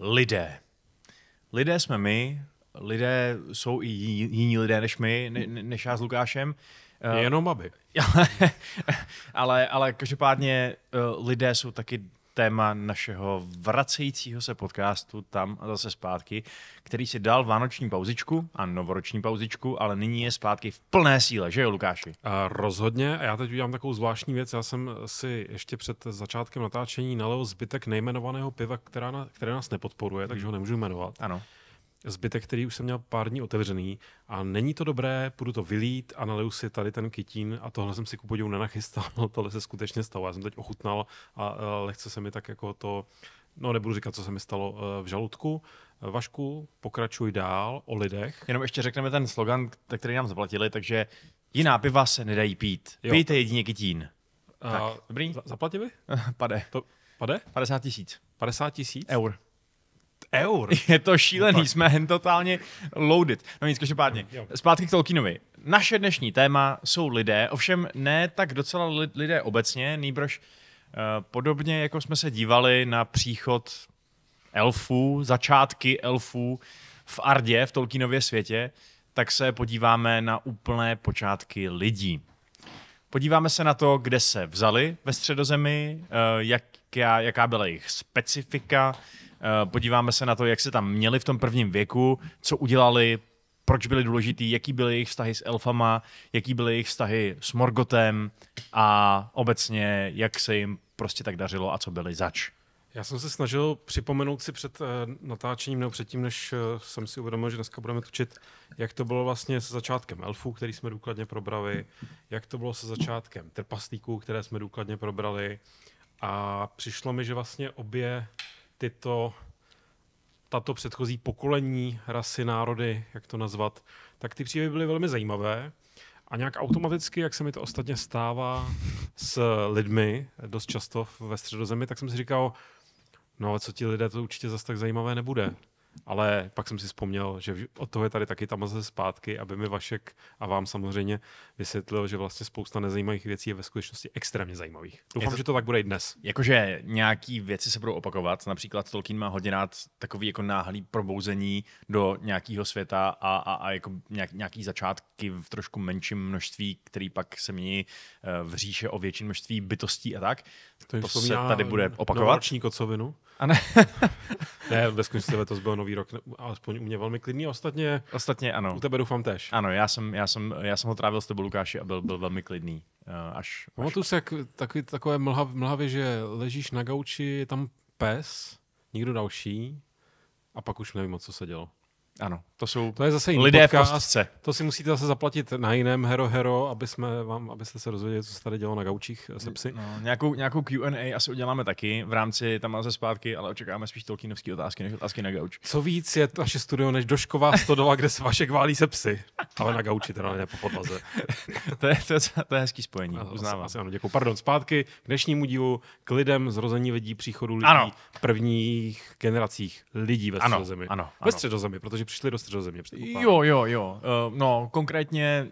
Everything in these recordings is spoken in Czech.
lidé. Lidé jsme my, lidé jsou i jiní lidé než my, ne, než já s Lukášem. Jenom aby. ale, ale každopádně eh, lidé jsou taky téma našeho vracejícího se podcastu tam a zase zpátky, který si dal vánoční pauzičku a novoroční pauzičku, ale nyní je zpátky v plné síle, že jo, Lukáši? A rozhodně. A já teď udělám takovou zvláštní věc. Já jsem si ještě před začátkem natáčení nalil zbytek nejmenovaného piva, která na, které nás nepodporuje, takže ho nemůžu jmenovat. Ano zbytek, který už jsem měl pár dní otevřený a není to dobré, půjdu to vylít a naleju si tady ten kytín a tohle jsem si ku podivu nenachystal, tohle se skutečně stalo. Já jsem teď ochutnal a eh, lehce se mi tak jako to, no nebudu říkat, co se mi stalo eh, v žaludku. Vašku, pokračuj dál o lidech. Jenom ještě řekneme ten slogan, který nám zaplatili, takže jiná piva se nedají pít. Jo. Pijte jedině kytín. Uh, tak, dobrý. Zaplatili? Pade. To, pade? 50 tisíc. 50 tisíc? Eur eur. Je to šílený, no jsme totálně loaded. No nic, každopádně, jo. zpátky k Tolkienovi. Naše dnešní téma jsou lidé, ovšem ne tak docela lidé obecně, nýbrž uh, podobně jako jsme se dívali na příchod elfů, začátky elfů v Ardě, v Tolkienově světě, tak se podíváme na úplné počátky lidí. Podíváme se na to, kde se vzali ve středozemi, eh, jaká, jaká byla jejich specifika, Eh, podíváme se na to, jak se tam měli v tom prvním věku, co udělali, proč byli důležitý, jaký byly jejich vztahy s elfama, jaký byly jejich vztahy s Morgotem a obecně, jak se jim prostě tak dařilo a co byli zač. Já jsem se snažil připomenout si před eh, natáčením, nebo předtím, než eh, jsem si uvědomil, že dneska budeme točit, jak to bylo vlastně se začátkem elfů, který jsme důkladně probrali, jak to bylo se začátkem trpaslíků, které jsme důkladně probrali. A přišlo mi, že vlastně obě tyto, tato předchozí pokolení, rasy, národy, jak to nazvat, tak ty příběhy byly velmi zajímavé. A nějak automaticky, jak se mi to ostatně stává s lidmi, dost často ve středozemi, tak jsem si říkal, no ale co ti lidé, to určitě zas tak zajímavé nebude. Ale pak jsem si vzpomněl, že od toho je tady taky tam zase zpátky, aby mi Vašek a vám samozřejmě vysvětlil, že vlastně spousta nezajímavých věcí je ve skutečnosti extrémně zajímavých. Doufám, to, že to tak bude i dnes. Jakože nějaký věci se budou opakovat, například Tolkien má hodně rád takový jako náhlý probouzení do nějakého světa a, a, a jako nějak, nějaký začátky v trošku menším množství, který pak se mění eh, v říše o větším množství bytostí a tak. To, to se tady bude opakovat. kocovinu. A ne. ne, ve skutečnosti to byl nový rok, alespoň u mě velmi klidný. Ostatně, ostatně ano. U tebe doufám tež. Ano, já jsem, já jsem, já jsem ho trávil s tebou, Lukáši, a byl, byl velmi klidný. Eh, až, Pamatuju se, jak takový, takové mlhav, mlhavě, že ležíš na gauči, je tam pes, nikdo další, a pak už nevím, co se dělo. Ano, to jsou to je zase jiný lidé podcast. v kostce. To si musíte zase zaplatit na jiném Hero Hero, aby jsme vám, abyste se dozvěděli, co se tady dělo na gaučích se psy. No, nějakou, nějakou Q&A asi uděláme taky v rámci tam ze zpátky, ale očekáváme spíš tolkienovské otázky než otázky na gauč. Co víc je naše studio než došková stodola, kde se vaše válí se psy. Ale na gauči, teda ne po podlaze. to, je, to, je, to je hezký spojení, no, uznávám. Asi, asi, ano, děkuji. Pardon, zpátky k dnešnímu dílu, k lidem, zrození lidí, příchodu lidí, ano. prvních generacích lidí ve středozemi. Ano, ano, ano. Ve středozemi, protože přišli do středozemě. Jo, jo, jo. Uh, no, konkrétně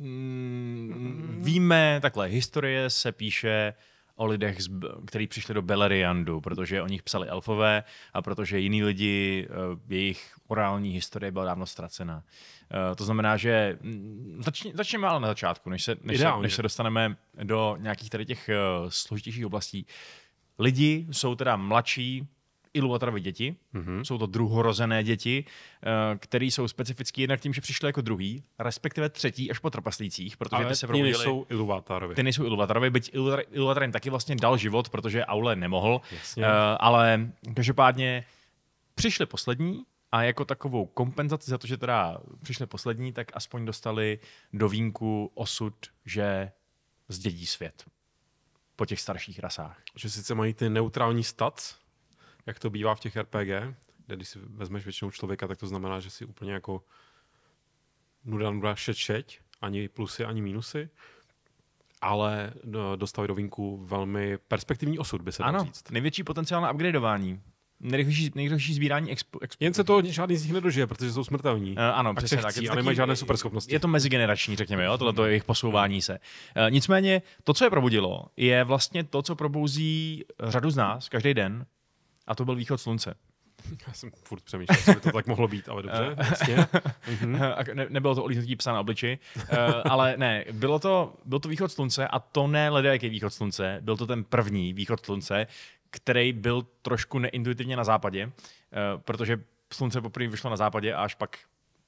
mm, víme, takhle, historie se píše o lidech, kteří přišli do Beleriandu, protože o nich psali elfové a protože jiní lidi, eh, jejich orální historie byla dávno ztracena. Eh, to znamená, že mm, začneme ale na začátku, než se, než, se, než se dostaneme do nějakých tady těch složitějších oblastí. Lidi jsou teda mladší, Iluvatravy děti. Mm-hmm. Jsou to druhorozené děti, eh, které jsou specifické jednak tím, že přišly jako druhý, respektive třetí až po trpaslících, protože ty se provodili. Ty nejsou Iluvatarovi. Ty nejsou Iluvatarovi, byť Iluvatar jim taky vlastně dal život, protože Aule nemohl. Jasně. Eh, ale každopádně přišli poslední, a jako takovou kompenzaci za to, že teda přišli poslední, tak aspoň dostali do vínku osud, že zdědí svět po těch starších rasách. Že sice mají ty neutrální stats, jak to bývá v těch RPG, kde když si vezmeš většinou člověka, tak to znamená, že si úplně jako nuda, nuda, šeť, šeť, ani plusy, ani mínusy, ale no, dostali do vínku velmi perspektivní osud, by se ano, říct. říct. největší potenciál na upgradeování. Nejrychlejší, nejrychlejší sbírání expo, expo... Jen se to žádný z nich nedožije, protože jsou smrtelní. Uh, ano, přesně tak. A nemají žádné superschopnosti. Je to mezigenerační, řekněme, jo? tohle to je jejich posouvání se. Uh, nicméně to, co je probudilo, je vlastně to, co probouzí řadu z nás každý den, a to byl východ slunce. Já jsem furt přemýšlel, co by to tak mohlo být, ale dobře, vlastně. mm ne, nebylo to olíznutí psa na obliči, eh, ale ne, bylo to, byl to východ slunce a to ne ledajaký východ slunce, byl to ten první východ slunce, který byl trošku neintuitivně na západě, eh, protože slunce poprvé vyšlo na západě a až pak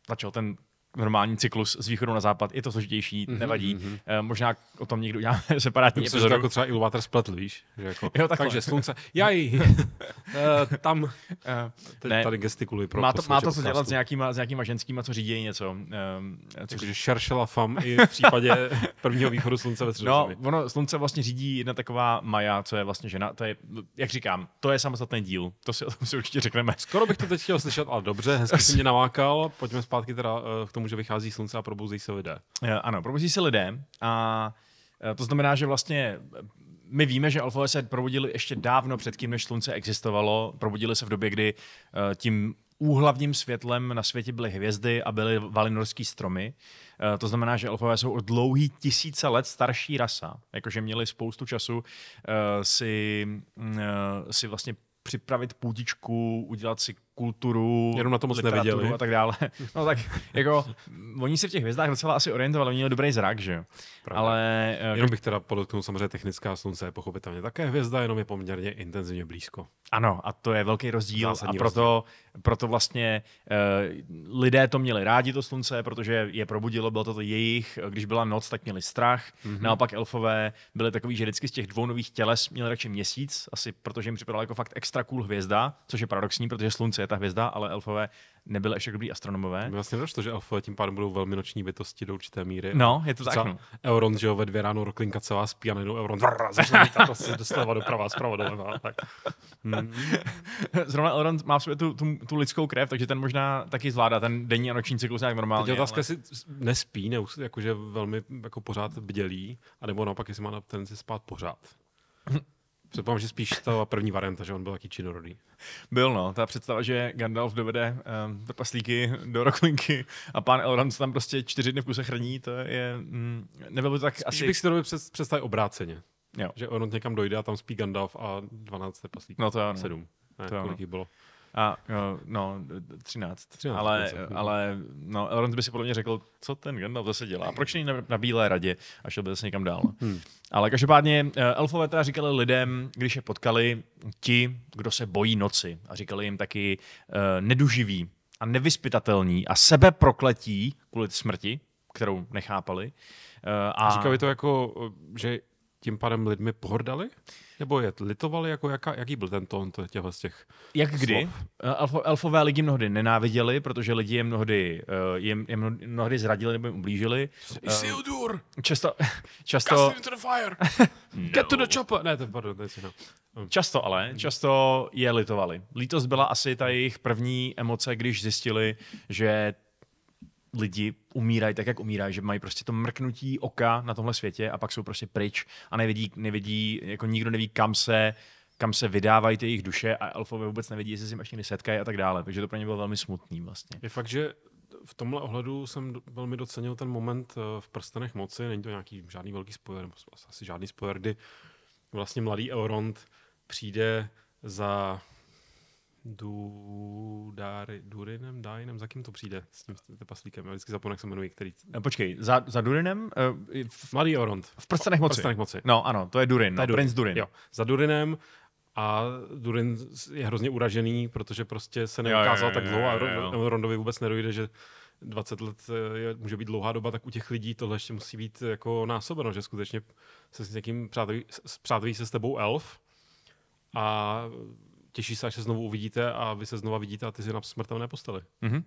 začal ten normální cyklus z východu na západ. Je to složitější, mm-hmm, nevadí. Mm-hmm. možná o tom někdo uděláme separátní Myslím, epizodu. jako třeba Ilvatar spletl, víš? Že jako, jo, takže slunce, jaj, e, eh, tam, uh, ne, tady gestikuluji pro Má to, má to co dělat s nějakýma, s nějakýma ženskýma, co řídí něco. Ehm, což co takže šeršela fam i v případě prvního východu slunce ve No, ono, slunce vlastně řídí jedna taková Maja, co je vlastně žena. To je, jak říkám, to je samostatný díl. To si o tom si určitě řekneme. Skoro bych to teď chtěl slyšet, ale dobře, hezky si mě navákal. Pojďme zpátky teda k tomu tomu, že vychází slunce a probouzí se lidé. Eh, ano, probouzí se lidé a eh, to znamená, že vlastně eh, my víme, že alfové se probudili ještě dávno předtím, než slunce existovalo. Probudili se v době, kdy tím úhlavním světlem na světě byly hvězdy a byly valinorský stromy. To znamená, že elfové jsou o dlouhý tisíce let starší rasa, jakože měli spoustu času si, mm, si vlastně připravit půdičku, udělat si kulturu, Jenom na to moc neviděli. a tak dále. No tak jako, oni se v těch hvězdách docela asi orientovali, oni měli dobrý zrak, že jo. Ale... Jenom eh, bych teda podotknul, samozřejmě technická slunce je pochopitelně také hvězda, jenom je poměrně intenzivně blízko. Ano, a to je velký rozdíl Zásadní a proto rozdíl proto vlastně uh, lidé to měli rádi, to slunce, protože je probudilo, bylo to, to jejich, eh, když byla noc, tak měli strach, mm-hmm. naopak elfové byli takový, že vždycky z těch dvou nových těles měli radši měsíc, asi protože jim připadala jako fakt extra cool hvězda, což je paradoxní, protože slunce je ta hvězda, ale elfové nebyli ještě dobrý astronomové. Vlastně došlo, že elfové tím pádem budou velmi noční bytosti do určité míry. No, je to tak. No. Euron, že jo, ve dvě ráno roklinka celá spí a najednou Euron vrr, začne lítat prostě doprava, zprava doleva. No, tak. Hmm. Zrovna Elrond má v sobě tu, tu, tu, lidskou krev, takže ten možná taky zvládá ten denní a noční cyklus nějak normálně. Teď otázka, ale... nespí, ne, jakože velmi jako pořád bdělí, anebo naopak, jestli má si spát pořád. Předpokládám, že spíš ta první varianta, že on byl taky činorodý. Byl, no. Ta představa, že Gandalf dovede um, paslíky do roklinky a pán Elrond se tam prostě čtyři dny v kuse chrání, to je... Mm, nebylo by tak spíš asi... bych si to před, představit obráceně. Jo. Že Elrond někam dojde a tam spí Gandalf a 12 paslíků. No to ano. Sedm. Ne, to kolik ano. bylo. A no, 13. 13 ale, no. ale no, Elrond by si podle mě řekl, co ten Gandalf zase dělá, proč není na, na Bílé radě a šel by zase někam dál. Hmm. Ale každopádně eh, elfové teda říkali lidem, když je potkali, ti, kdo se bojí noci. A říkali jim taky uh, neduživí a nevyspytatelní a sebeprokletí kvůli smrti, kterou nechápali. Uh, a... a říkali to jako, že tím pádem lidmi pohrdali? Nebo je litovali, jako jaka, jaký byl ten tón těchto z těch Jak slov? kdy? Elfo, eh, elfové lidi mnohdy nenáviděli, protože lidi je mnohdy, eh, je, je mnohdy zradili nebo jim ublížili. Isildur! Eh, často... často... Cast the fire! no. Get to the chopper! Ne, to pardon, to je no. Často ale, hmm. často je litovali. Lítost byla asi ta jejich první emoce, když zjistili, že lidi umírají tak, jak umírají, že mají prostě to mrknutí oka na tomhle světě a pak jsou prostě pryč a nevidí, nevidí jako nikdo neví, kam se kam se vydávají ty jejich duše a elfové vůbec nevidí, jestli se jim až někdy setkají a tak dále. Takže to pro ně bylo velmi smutný vlastně. Je fakt, že v tomhle ohledu jsem velmi docenil ten moment eh, v Prstenech moci, není to nějaký žádný velký spoiler, asi žádný spoiler, kdy vlastně mladý Elrond přijde za Du, Dari, Durinem, Dainem, za kým to přijde s tím paslíkem? Já vždycky zapomínám, jak se jmenuje, který. Eh, počkej, za, za Durinem? Uh, v, Mladý Orond. V prstenech moci. prstenech moci. No ano, to je Durin, to je no, Durin. Prince Durin. Jo, za Durinem a Durin je hrozně uražený, protože prostě se neukázal tak dlouho a Ron, Rondovi vůbec nedojde, že 20 let eh, je, může být dlouhá doba, tak u těch lidí tohle ještě musí být jako násobeno, že skutečně se s někým přátelí, přátelí se s tebou elf a těší se, až se znovu uvidíte a vy se znova vidíte a ty si na smrtelné posteli. Mm-hmm.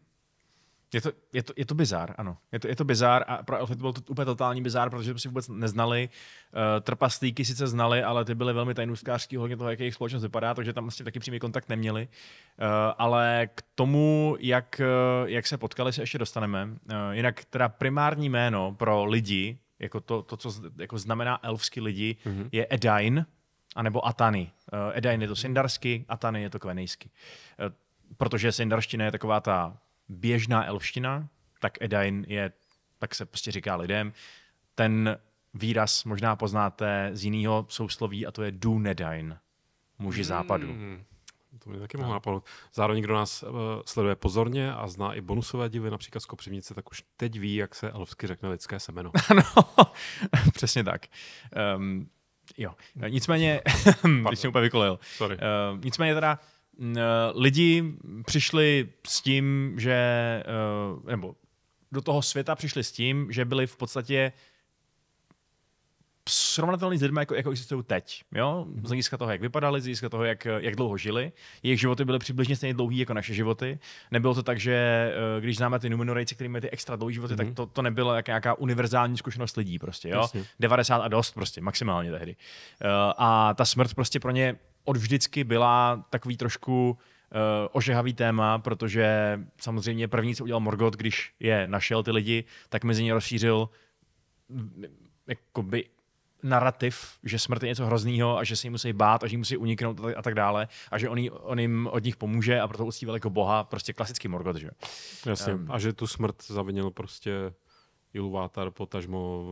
Je to, je, to, je to bizár, ano. Je to, je to bizár a pro Elfy to byl to úplně totální bizár, protože si vůbec neznali. Uh, eh, trpaslíky sice znali, ale ty byly velmi tajnůstkářský hodně toho, jak jejich společnost vypadá, takže tam vlastně taky přímý kontakt neměli. Uh, ale k tomu, jak, eh, jak se potkali, se ještě dostaneme. Uh, jinak teda primární jméno pro lidi, jako to, to co jako znamená elfský lidi, mm-hmm. je Edain, anebo Atany. Eh, Edain je to sindarsky, Atany je to kvenejsky. Eh, protože sindarština je taková ta běžná elfština, tak Edain je, tak se prostě říká lidem. Ten výraz možná poznáte z jiného sousloví a to je Dunedain, muži hmm. západu. Hmm, to mě taky mohlo napadnout. Zároveň, kdo nás uh, sleduje pozorně a zná i bonusové divy, například z Kopřivnice, tak už teď ví, jak se elfsky řekne lidské semeno. Ano, přesně tak. Um, Jo. Nicméně, když hm, jsem úplně vykolil. Sorry. Uh, nicméně teda uh, lidi přišli s tím, že, uh, nebo do toho světa přišli s tím, že byli v podstatě uh, srovnatelný s lidmi, jako, jako existují teď. Jo? Mhm. Z hlediska toho, jak vypadali, z hlediska toho, jak, jak dlouho žili. Jejich životy byly přibližně stejně dlouhé jako naše životy. Nebylo to tak, že eh, když známe ty Numenorejci, kteří mají ty extra dlouhé životy, mm-hmm. tak mhm. to, to nebyla jak nějaká univerzální zkušenost lidí. Prostě, jo? Jasně. 90 a dost, prostě maximálně tehdy. Eh, a ta smrt prostě pro ně od vždycky byla takový trošku uh, ožehavý téma, protože samozřejmě první, co udělal Morgot, když je našel ty lidi, tak mezi ně rozšířil jakoby narrativ, že smrt je něco hroznýho a že se jí musí bát a že jí musí uniknout a tak dále a že on, jí, on jim od nich pomůže a proto uctí jako boha, prostě klasický Morgoth, že? Jasně. Um, a že tu smrt zavinil prostě Iluvatar, potažmo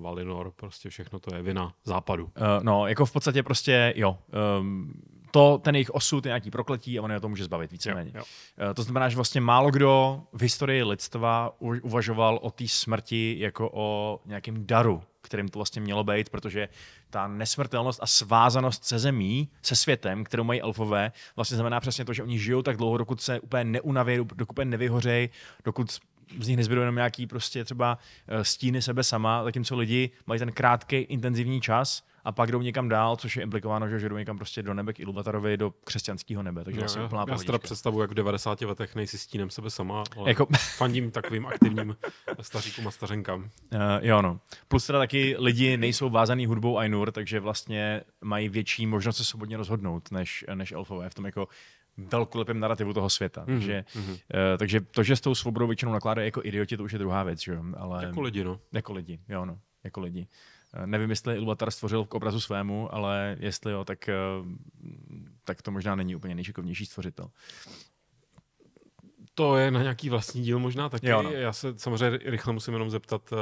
eh, Valinor, prostě všechno to je vina západu. Uh, no, jako v podstatě prostě, jo, um, to, ten jejich osud je nějaký prokletí a on je to může zbavit víceméně. Jo, jo. Eh, to znamená, že vlastně málo kdo v historii lidstva uvažoval o té smrti jako o nějakém daru, kterým to vlastně mělo být, protože ta nesmrtelnost a svázanost se zemí, se světem, kterou mají elfové, vlastně znamená přesně to, že oni žijou tak dlouho, dokud se úplně neunaví, dokud úplně nevyhořejí, dokud z nich nezbydou jenom nějaký prostě třeba eh, stíny sebe sama, zatímco lidi mají ten krátký intenzivní čas a pak jdou někam dál, což je implikováno, že jdou někam prostě do nebe k Iluvatarovi, do křesťanského nebe. Takže vlastně já, Já si teda představu, jak v 90 letech nejsi stínem sebe sama, ale jako... fandím takovým aktivním staříkům a stařenkám. Uh, jo, no. Plus teda taky lidi nejsou vázaný hudbou Ainur, takže vlastně mají větší možnost se svobodně rozhodnout než, než elfové v tom jako velkolepém narrativu toho světa. Mm-hmm. Takže, mm-hmm. Uh, eh, takže to, že s tou svobodou většinou nakládají jako idioti, to už je druhá věc. Že? Ale, jako lidi, no. Jako lidi, jo, no. Jako lidi. Uh, nevím, jestli Iluvatar stvořil k obrazu svému, ale jestli jo, tak, uh, tak to možná není úplně nejšikovnější stvořitel. To je na nějaký vlastní díl možná taky. Jo, no. Já se samozřejmě rychle musím jenom zeptat,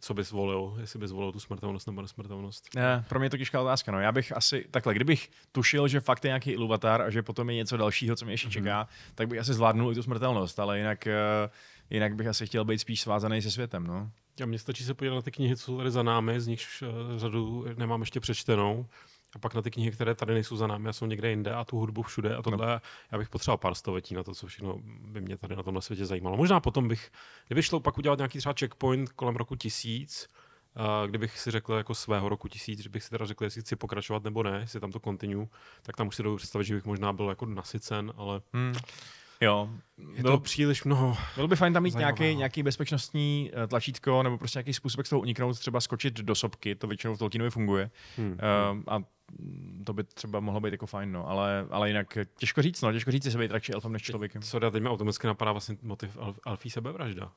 co bys volil, jestli bys volil tu smrtelnost nebo nesmrtelnost? Ne, pro mě je to těžká otázka. No. Já bych asi takhle, kdybych tušil, že fakt je nějaký iluvatar a že potom je něco dalšího, co mě ještě mhm. čeká, mm-hmm. tak bych asi zvládnul i tu smrtelnost, ale jinak, eh, jinak bych asi chtěl být spíš svázaný se světem. No. A mně stačí se podívat na ty knihy, co jsou tady za námi, z nichž eh, řadu nemám ještě přečtenou a pak na ty knihy, které tady nejsou za námi a jsou někde jinde a tu hudbu všude a tohle. No. Já bych potřeboval pár stovetí na to, co všechno by mě tady na tomhle světě zajímalo. Možná potom bych, kdyby šlo pak udělat nějaký třeba checkpoint kolem roku tisíc, kdybych si řekl jako svého roku tisíc, že bych si teda řekl, jestli chci pokračovat nebo ne, jestli tam to kontinu, tak tam už si představit, že bych možná byl jako nasycen, ale hmm. Jo. Je bylo, to příliš mnoho. Bylo by fajn tam mít nějaký, nějaký bezpečnostní eh, tlačítko nebo prostě nějaký způsob, jak z toho uniknout, třeba skočit do sobky. to většinou v Tolkienově funguje. Hmm. Uh, a to by třeba mohlo být jako fajn, no. ale, ale jinak těžko říct, no, těžko říct, jestli být radši elfem než člověkem. Co dá, teď mi automaticky napadá vlastně motiv elf, elfí sebevražda.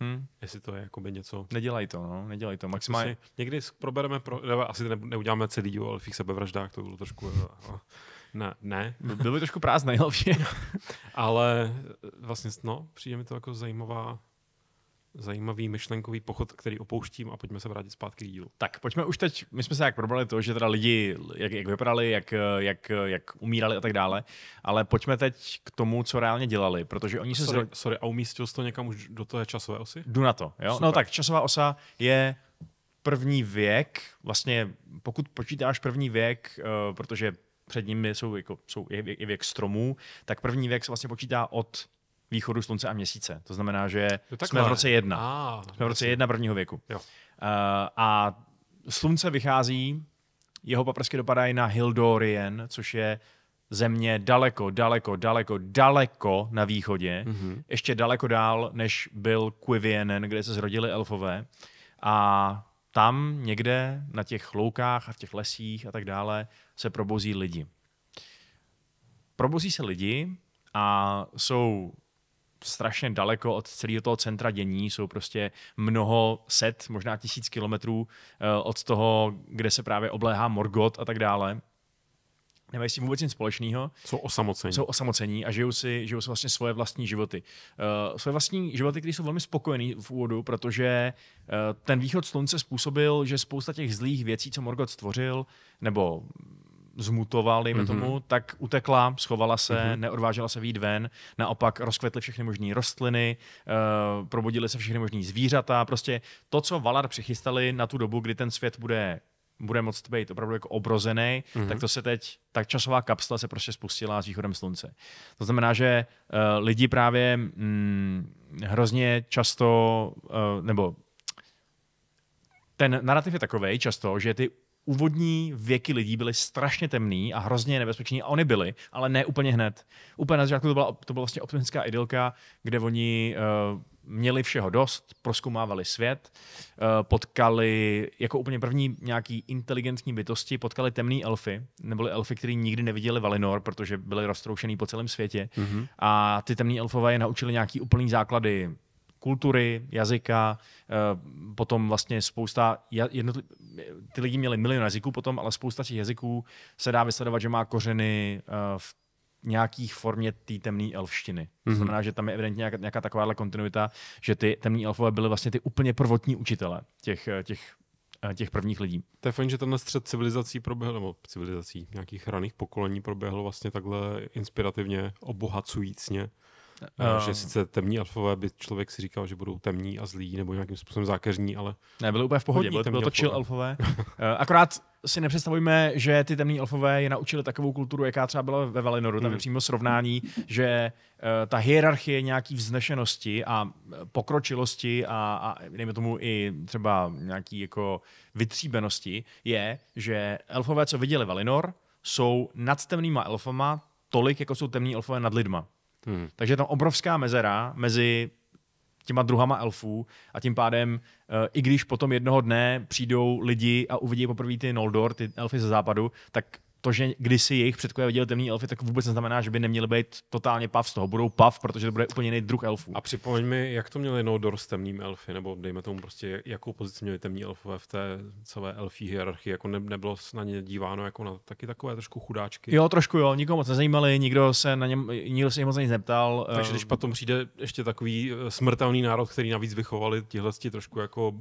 Hmm. Jestli to je jakoby něco... Nedělej to, no, nedělej to. Jako Maximálně... Si, někdy probereme, pro, ne, asi ne, neuděláme celý o elfích sebevraždách, to bylo trošku... Eh, ne, ne. Byl by trošku prázdný, ale Ale eh, vlastně, no, přijde mi to jako zajímavá, zajímavý myšlenkový pochod, který opouštím a pojďme se vrátit zpátky k dílu. Tak pojďme už teď, my jsme se jak probrali to, že teda lidi, jak, jak vypadali, jak, jak, jak umírali a tak dále, ale pojďme teď k tomu, co reálně dělali, protože oni se... Sorry, sorry a umístil jsi to někam už do té časové osy? Jdu na to, jo? No Super. No tak, časová osa je první věk, vlastně pokud počítáš první věk, eh, protože před nimi jsou, jako, jsou i, i věk stromů, tak první věk se vlastně počítá od východu slunce a měsíce. To znamená, že to no jsme v roce jedna. A, jsme v roce jedna prvního věku. Jo. Uh, a slunce vychází, jeho paprsky dopadají na Hildorien, což je země daleko, daleko, daleko, daleko na východě, mm-hmm. ještě daleko dál, než byl Quivienen, kde se zrodili elfové. A tam někde na těch loukách a v těch lesích a tak dále se probouzí lidi. Probouzí se lidi a jsou strašně daleko od celého toho centra dění, jsou prostě mnoho set, možná tisíc kilometrů eh, od toho, kde se právě obléhá Morgot a tak dále nemají s tím vůbec nic společného. Jsou osamocení. Jsou osamocení a žijou si, žijou si vlastně svoje vlastní životy. Uh, svoje vlastní životy, které jsou velmi spokojený v úvodu, protože uh, ten východ slunce způsobil, že spousta těch zlých věcí, co Morgoth stvořil, nebo zmutoval, dejme mm-hmm. tomu, tak utekla, schovala se, mm-hmm. neodvážela se výjít ven, naopak rozkvetly všechny možné rostliny, uh, eh, probudily se všechny možné zvířata, prostě to, co Valar přichystali na tu dobu, kdy ten svět bude bude moct být opravdu jako obrozený, mm-hmm. tak to se teď, tak časová kapsla se prostě spustila s východem slunce. To znamená, že uh, lidi právě mm, hrozně často, uh, nebo ten narrativ je takový často, že ty úvodní věky lidí byly strašně temný a hrozně nebezpeční a oni byli, ale ne úplně hned. Úplně na to byla, to byla vlastně optimistická idylka, kde oni uh, měli všeho dost, proskumávali svět, eh, potkali jako úplně první nějaký inteligentní bytosti, potkali temný elfy, neboli elfy, kteří nikdy neviděli Valinor, protože byli roztroušený po celém světě. Mm-hmm. A ty temní elfové je naučili nějaký úplný základy kultury, jazyka, eh, potom vlastně spousta, jednotli, ty lidi měli milion jazyků potom, ale spousta těch jazyků se dá vysledovat, že má kořeny eh, v nějakých formě té temné elfštiny. Mm-hmm. To mhm. znamená, že tam je evidentně nějaká, nějaká takováhle kontinuita, že ty temné elfové byly vlastně ty úplně prvotní učitele těch, těch eh, těch prvních lidí. To je fajn, že tenhle střed civilizací proběhl, nebo civilizací nějakých raných pokolení proběhl vlastně takhle inspirativně, obohacujícně. Uh, že sice temní elfové by člověk si říkal, že budou temní a zlí nebo nějakým způsobem zákeřní, ale... Ne, byly úplně v pohodě, bylo to elfové. chill elfové. Eh, akorát si nepředstavujme, že ty temní elfové je naučili takovou kulturu, jaká třeba byla ve Valinoru. Tam je hmm. přímo srovnání, že ta hierarchie nějaký vznešenosti a pokročilosti a, a dejme tomu i třeba nějaký jako vytříbenosti je, že elfové, co viděli Valinor, jsou nad temnýma elfama tolik, jako jsou temní elfové nad lidma. Hmm. Takže je tam obrovská mezera mezi těma druhama elfů a tím pádem, eh, i když potom jednoho dne přijdou lidi a uvidí poprvé ty Noldor, ty elfy ze západu, tak to, že kdysi jejich předkové viděli temný elfy, tak vůbec neznamená, že by neměli být totálně pav z toho. Budou pav, protože to bude úplně jiný druh elfů. A připomeň mi, jak to měli Nodor s temným elfy, nebo dejme tomu prostě, jakou pozici měli temní elfové v té celé elfí hierarchii, jako ne, nebylo na ně díváno jako na taky takové trošku chudáčky. Jo, trošku jo, nikomu moc nezajímali, nikdo se na něm, nikdo se jim moc nic neptal. Takže když eh, potom přijde ještě takový eh, smrtelný národ, který navíc vychovali tihle trošku jako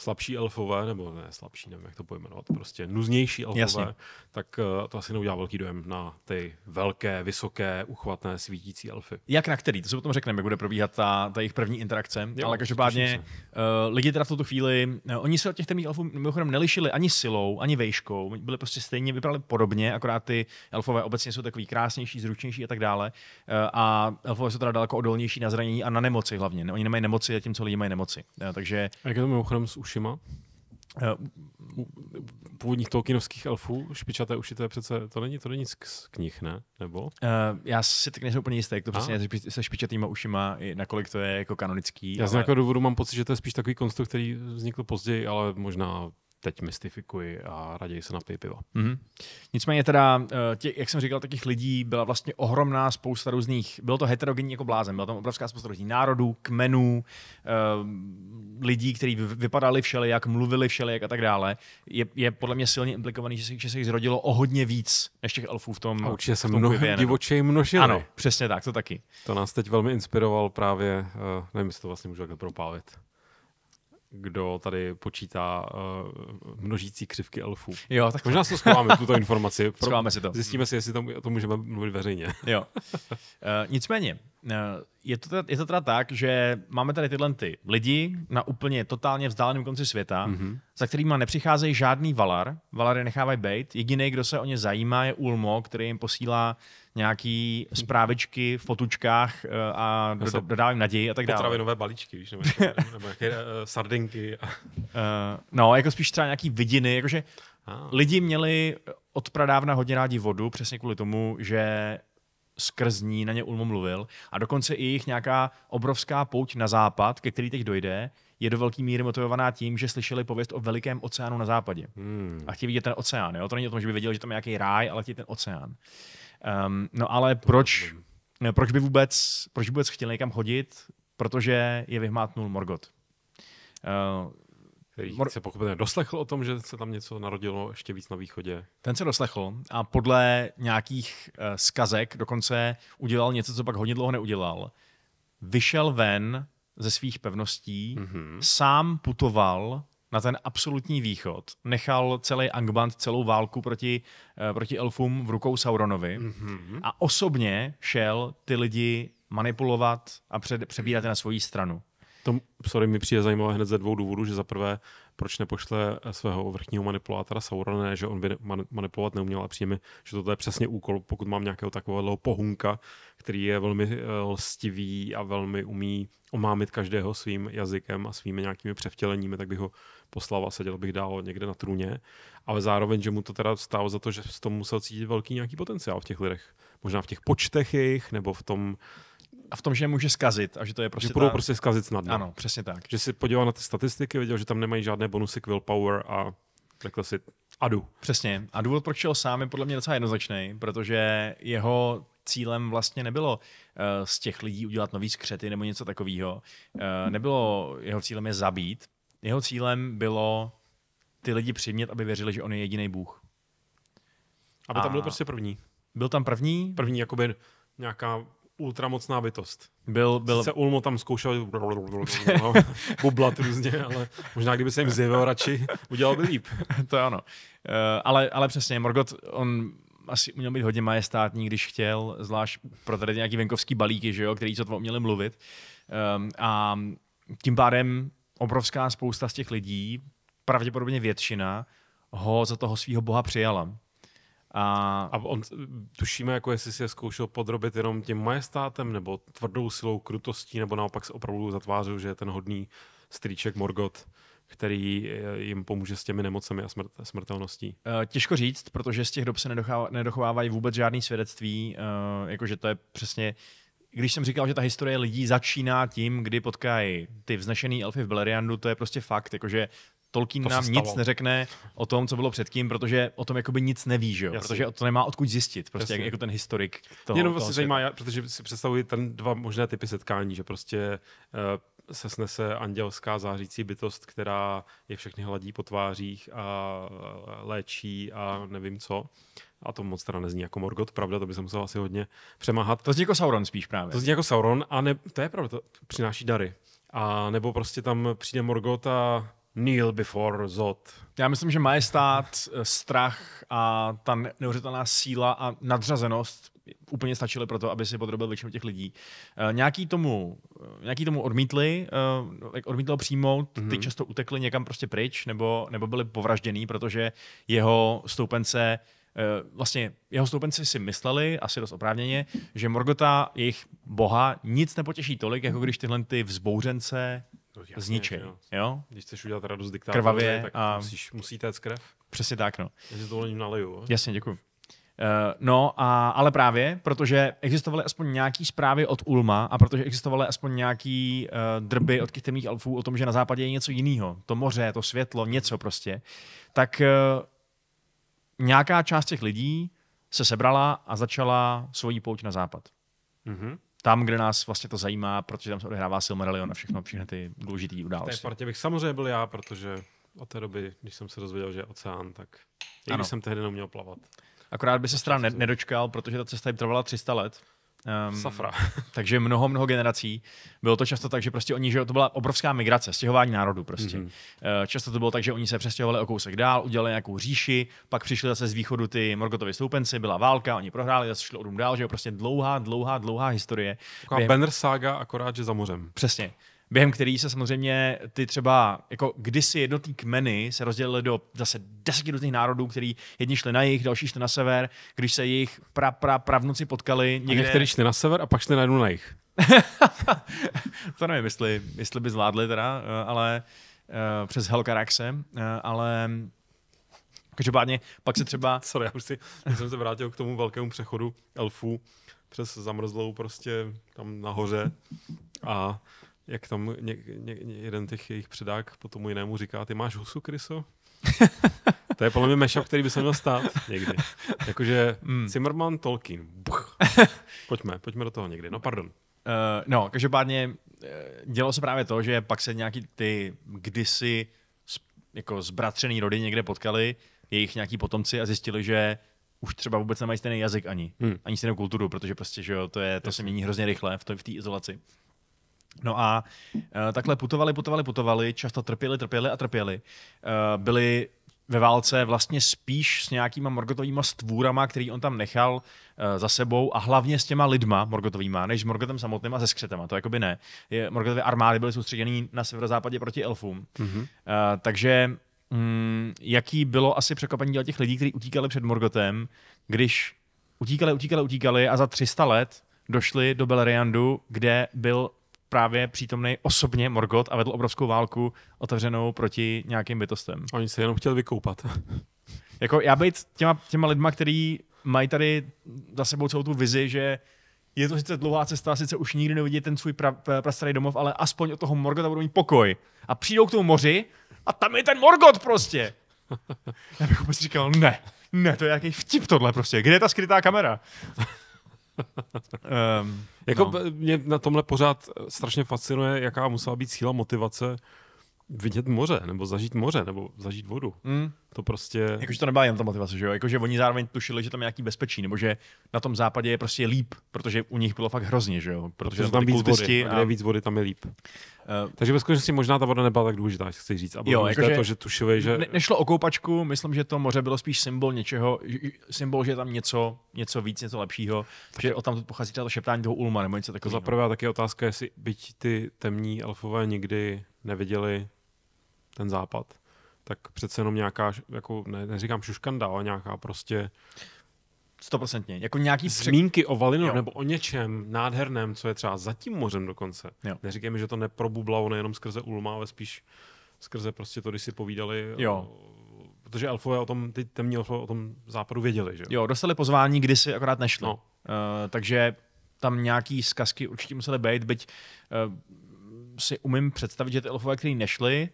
slabší elfové, nebo ne slabší, nevím, jak to pojmenovat, prostě nuznější elfové, Jasně. tak eh, to asi neudělá velký dojem na ty velké, vysoké, uchvatné, svítící elfy. Jak na který? To se potom řekneme, jak bude probíhat ta, ta jejich první interakce. Jo, Ale každopádně uh, lidi teda v tuto chvíli, uh, oni se od těch temných elfů mimochodem nelišili ani silou, ani vejškou, byli prostě stejně, vypadali podobně, akorát ty elfové obecně jsou takový krásnější, zručnější a tak dále. Uh, a elfové jsou teda daleko odolnější na zranění a na nemoci hlavně. Oni nemají nemoci, tím, co lidi mají nemoci. Uh, takže... A jak je to mimochodem s ušima. Uh, eh, původních Tolkienovských elfů, špičaté uši, to je přece, to není, to není z knih, ne? Nebo? Uh, já si tak nejsem úplně jistý, jak to přesně je se špičatýma ušima, nakolik to je jako kanonický. Já ale... z nějakého důvodu mám pocit, že to je spíš takový konstrukt, který vznikl později, ale možná teď mystifikuji a raději se napiju piva. Mm-hmm. Nicméně teda, eh, tě, jak jsem říkal, takých lidí byla vlastně ohromná spousta různých, bylo to heterogenní jako blázen, byla tam obrovská spousta různých národů, kmenů, uh, lidí, kteří vypadali všelijak, mluvili všelijak a tak dále. Je, je podle mě silně implikovaný, že se, že se jich zrodilo o hodně víc než těch elfů v tom A určitě se mnohem divočej množili. Ano, přesně tak, to taky. To nás teď velmi inspiroval právě, uh, nevím, jestli to vlastně můžu takhle propálit kdo tady počítá uh, množící křivky elfů. Jo, tak možná se to schováme, tuto informaci. Pro... Schováme si to. Zjistíme si, jestli tam, to můžeme mluvit veřejně. jo. Uh, nicméně, uh, je to, teda, je to teda tak, že máme tady tyhle ty lidi na úplně totálně vzdáleném konci světa, mm-hmm. za kterými nepřicházejí žádný Valar. Valary nechávají být. Jediný, kdo se o ně zajímá, je Ulmo, který jim posílá nějaký zprávečky hm. v potučkách eh, a dodávám naději a tak dále. Potravinové balíčky, víš, nebo, nebo nějaké eh, sardinky. A... Eh, no, jako spíš třeba nějaký vidiny, jakože ah. Lidi měli od pradávna hodně rádi vodu, přesně kvůli tomu, že skrz ní, na ně Ulmo mluvil. A dokonce i jejich nějaká obrovská pouť na západ, ke který teď dojde, je do velké míry motivovaná tím, že slyšeli pověst o velikém oceánu na západě. Hmm. A chtějí vidět ten oceán. Jo? To není o tom, že by věděli, že tam je nějaký ráj, ale chtějí ten oceán. Um, no ale proč, no, proč by vůbec, proč by vůbec chtěli někam chodit? Protože je vyhmátnul Morgot. Uh, ehm, který Mor- se pochopitelně doslechl o tom, že se tam něco narodilo ještě víc na východě. Ten se doslechl a podle nějakých uh, zkazek dokonce udělal něco, co pak hodně dlouho neudělal. Vyšel ven ze svých pevností, mm-hmm. sám putoval na ten absolutní východ, nechal celý Angband, celou válku proti, uh, proti elfům v rukou Sauronovi mm-hmm. a osobně šel ty lidi manipulovat a před, přebírat na svoji stranu. Tom, sorry, mi přijde zajímavé hned ze dvou důvodů, že za prvé, proč nepošle svého vrchního manipulátora Saurona, ne, že on by manipulovat neuměl a přijde že to je přesně úkol, pokud mám nějakého takového pohunka, který je velmi eh, lstivý a velmi umí omámit každého svým jazykem a svými nějakými převtěleními, tak bych ho poslal a seděl bych dál někde na trůně. Ale zároveň, že mu to teda stálo za to, že v tom musel cítit velký nějaký potenciál v těch lidech. Možná v těch počtech jejich, nebo v tom, a v tom, že je může skazit a že to je prostě. Že budou ta... prostě skazit snadno. Ano, přesně tak. Že si podíval na ty statistiky, viděl, že tam nemají žádné bonusy k willpower a řekl si adu. Přesně. A důvod, proč šel sám, je podle mě docela jednoznačný, protože jeho cílem vlastně nebylo uh, z těch lidí udělat nový skřety nebo něco takového. Uh, eh, nebylo jeho cílem je zabít. Jeho cílem bylo ty lidi přimět, aby věřili, že on je jediný Bůh. Aby a tam byl prostě první. Byl tam první? První, jakoby nějaká ultramocná bytost. Byl, byl... Se Ulmo tam zkoušel bublat různě, ale možná kdyby se jim zjevil radši, udělal by líp. to ano. Uh, eh, ale, ale přesně, Morgot, on asi uměl být hodně majestátní, když chtěl, zvlášť pro tady nějaký venkovský balíky, že jo, který co uměli mluvit. Um, a tím pádem obrovská spousta z těch lidí, pravděpodobně většina, ho za toho svého boha přijala. A, a on, tušíme, jako jestli si je zkoušel podrobit jenom tím majestátem, nebo tvrdou silou, krutostí, nebo naopak se opravdu zatvářil, že je ten hodný strýček Morgot, který jim pomůže s těmi nemocemi a smrt, smrtelností? Eh, těžko říct, protože z těch dob se nedochovávají vůbec žádný svědectví, eh, jakože to je přesně když jsem říkal, že ta historie lidí začíná tím, kdy potkají ty vznešený elfy v Beleriandu, to je prostě fakt, jakože Tolkien to nám nic neřekne o tom, co bylo předtím, protože o tom jakoby nic neví, že jo? protože to nemá odkud zjistit, prostě jak, jako ten historik. Toho, Jenom vlastně zajímá, já, protože si představuji ten dva možné typy setkání, že prostě uh, se snese andělská zářící bytost, která je všechny hladí po tvářích a léčí a nevím co. A to moc teda nezní jako Morgot, pravda, to by se musel asi hodně přemáhat. To zní jako Sauron spíš právě. To zní jako Sauron a ne, to je pravda, to přináší dary. A nebo prostě tam přijde Morgot a kneel before Zod. Já myslím, že majestát, eh, strach a ta neuvěřitelná síla a nadřazenost úplně stačily pro to, aby si podrobil většinu těch lidí. Eh, nějaký, tomu, eh, nějaký tomu odmítli, odmítlo přijmout, mm-hmm. ty mhm. často utekli někam prostě pryč, nebo, nebo byli povražděný, protože jeho stoupence vlastně jeho stoupenci si mysleli, asi dost oprávněně, že Morgota, jejich boha, nic nepotěší tolik, jako když tyhle ty vzbouřence No, jasně, zničej. Jo. jo? Když chceš udělat radost diktátorovi, Krvavě tak a... musíš, musí téct krev. Přesně tak, no. Já si to naliju. Jasně, děkuji. Uh, eh, no, a, ale právě, protože existovaly aspoň nějaké zprávy od Ulma a protože existovaly aspoň nějaké uh, eh, drby od těch temných elfů o tom, že na západě je něco jiného, to moře, to světlo, něco prostě, tak uh, nějaká část těch lidí se sebrala a začala svoji pouť na západ. Mm-hmm tam, kde nás vlastně to zajímá, protože tam se odehrává Silmarillion a hmm. všechno, všechny ty důležité události. V té partě bych samozřejmě byl já, protože od té doby, když jsem se dozvěděl, že je oceán, tak i když jsem tehdy neměl plavat. Akorát by se teda prostě nedočkal, protože ta cesta jim trvala 300 let. Um, Safra. takže mnoho, mnoho generací. Bylo to často tak, že prostě oni, že to byla obrovská migrace, stěhování národů prostě. Mm-hmm. Uh, často to bylo tak, že oni se přestěhovali o kousek dál, udělali nějakou říši, pak přišli zase z východu ty Morgotovy stoupenci, byla válka, oni prohráli, zase šli o dům dál, že jo, prostě dlouhá, dlouhá, dlouhá historie. Taková Během... Banner saga, akorát, že za mořem. Přesně během který se samozřejmě ty třeba, jako kdysi jednotní kmeny se rozdělily do zase deseti různých národů, který jedni šli na jih, další šli na sever, když se jich pra, pra, pravnuci potkali někde. A někteří šli na sever a pak šli najednou na jih. to nevím, jestli, jestli by zvládli teda, eh, ale eh, přes Helkaraxe, eh, ale Každopádně pak se třeba... Sorry, já už si, já jsem se vrátil k tomu velkému přechodu elfů přes zamrzlou prostě tam nahoře a jak tam ně, ně, jeden těch jejich předák po tomu jinému říká, ty máš husu, Kryso? to je podle mě mashup, který by se měl stát někdy. Jakože mm. Zimmerman, Tolkien. Buch. Pojďme, pojďme do toho někdy. No pardon. Uh, no, každopádně eh, dělo se právě to, že pak se nějaký ty kdysi jako zbratřený rody někde potkali, jejich nějaký potomci a zjistili, že už třeba vůbec nemají stejný jazyk ani, hmm. ani stejnou kulturu, protože prostě, že jo, to, je, to se mění hrozně rychle v té v izolaci. No a uh, takhle putovali, putovali, putovali, často trpěli, trpěli a trpěli. Uh, byli ve válce vlastně spíš s nějakýma Morgotovýma stvůrama, který on tam nechal uh, za sebou a hlavně s těma lidma Morgotovýma, než s Morgotem samotným a se skřetama, to jakoby ne. Je, morgotové armády byly soustředěny na severozápadě proti elfům. Mm-hmm. Uh, takže um, jaký bylo asi překvapení těch lidí, kteří utíkali před Morgotem, když utíkali, utíkali, utíkali a za 300 let došli do Beleriandu, kde byl právě přítomný osobně Morgot a vedl obrovskou válku otevřenou proti nějakým bytostem. Oni se jenom chtěli vykoupat. jako já být těma, těma lidma, který mají tady za sebou celou tu vizi, že je to sice dlouhá cesta, sice už nikdy nevidí ten svůj pra, prastarý domov, ale aspoň od toho Morgota budou mít pokoj. A přijdou k tomu moři a tam je ten Morgot prostě. Já bych vůbec říkal, ne, ne, to je jaký vtip tohle prostě. Kde je ta skrytá kamera? um, jako no. mě na tomhle pořád strašně fascinuje, jaká musela být síla motivace vidět moře, nebo zažít moře, nebo zažít vodu. Mm. To prostě... Jakože to nebyla jen ta motivace, že jo? Jakože oni zároveň tušili, že tam je nějaký bezpečí, nebo že na tom západě je prostě líp, protože u nich bylo fakt hrozně, že jo? Protože jsou tam víc vody. A... Kde je víc vody, tam je líp. Uh, Takže ve skutečnosti možná ta voda nebyla tak důležitá, jak chci říct. A jo, jakože to, že tušili, že... Ne, nešlo o koupačku, myslím, že to moře bylo spíš symbol něčeho, symbol, že je tam něco, něco víc, něco lepšího, tak že o tam pochází to šeptání toho Ulma nebo něco takového. Za prvé taky otázka, jestli byť ty temní elfové nikdy neviděli ten západ, tak přece jenom nějaká, jako, ne, neříkám šuškanda, ale nějaká prostě Stoprocentně. Jako nějaký zmínky o jo. nebo o něčem nádherném, co je třeba za tím mořem dokonce. Jo. Neříkej mi, že to neprobublalo nejenom skrze Ulma, ale spíš skrze prostě to, když si povídali jo protože elfové o tom, ty temní elfové o tom západu věděli, že jo? dostali pozvání, kdy si akorát nešlo. No. Uh, takže tam nějaký zkazky určitě musely být, byť uh, si umím představit, že ty elfové, kteří nešli,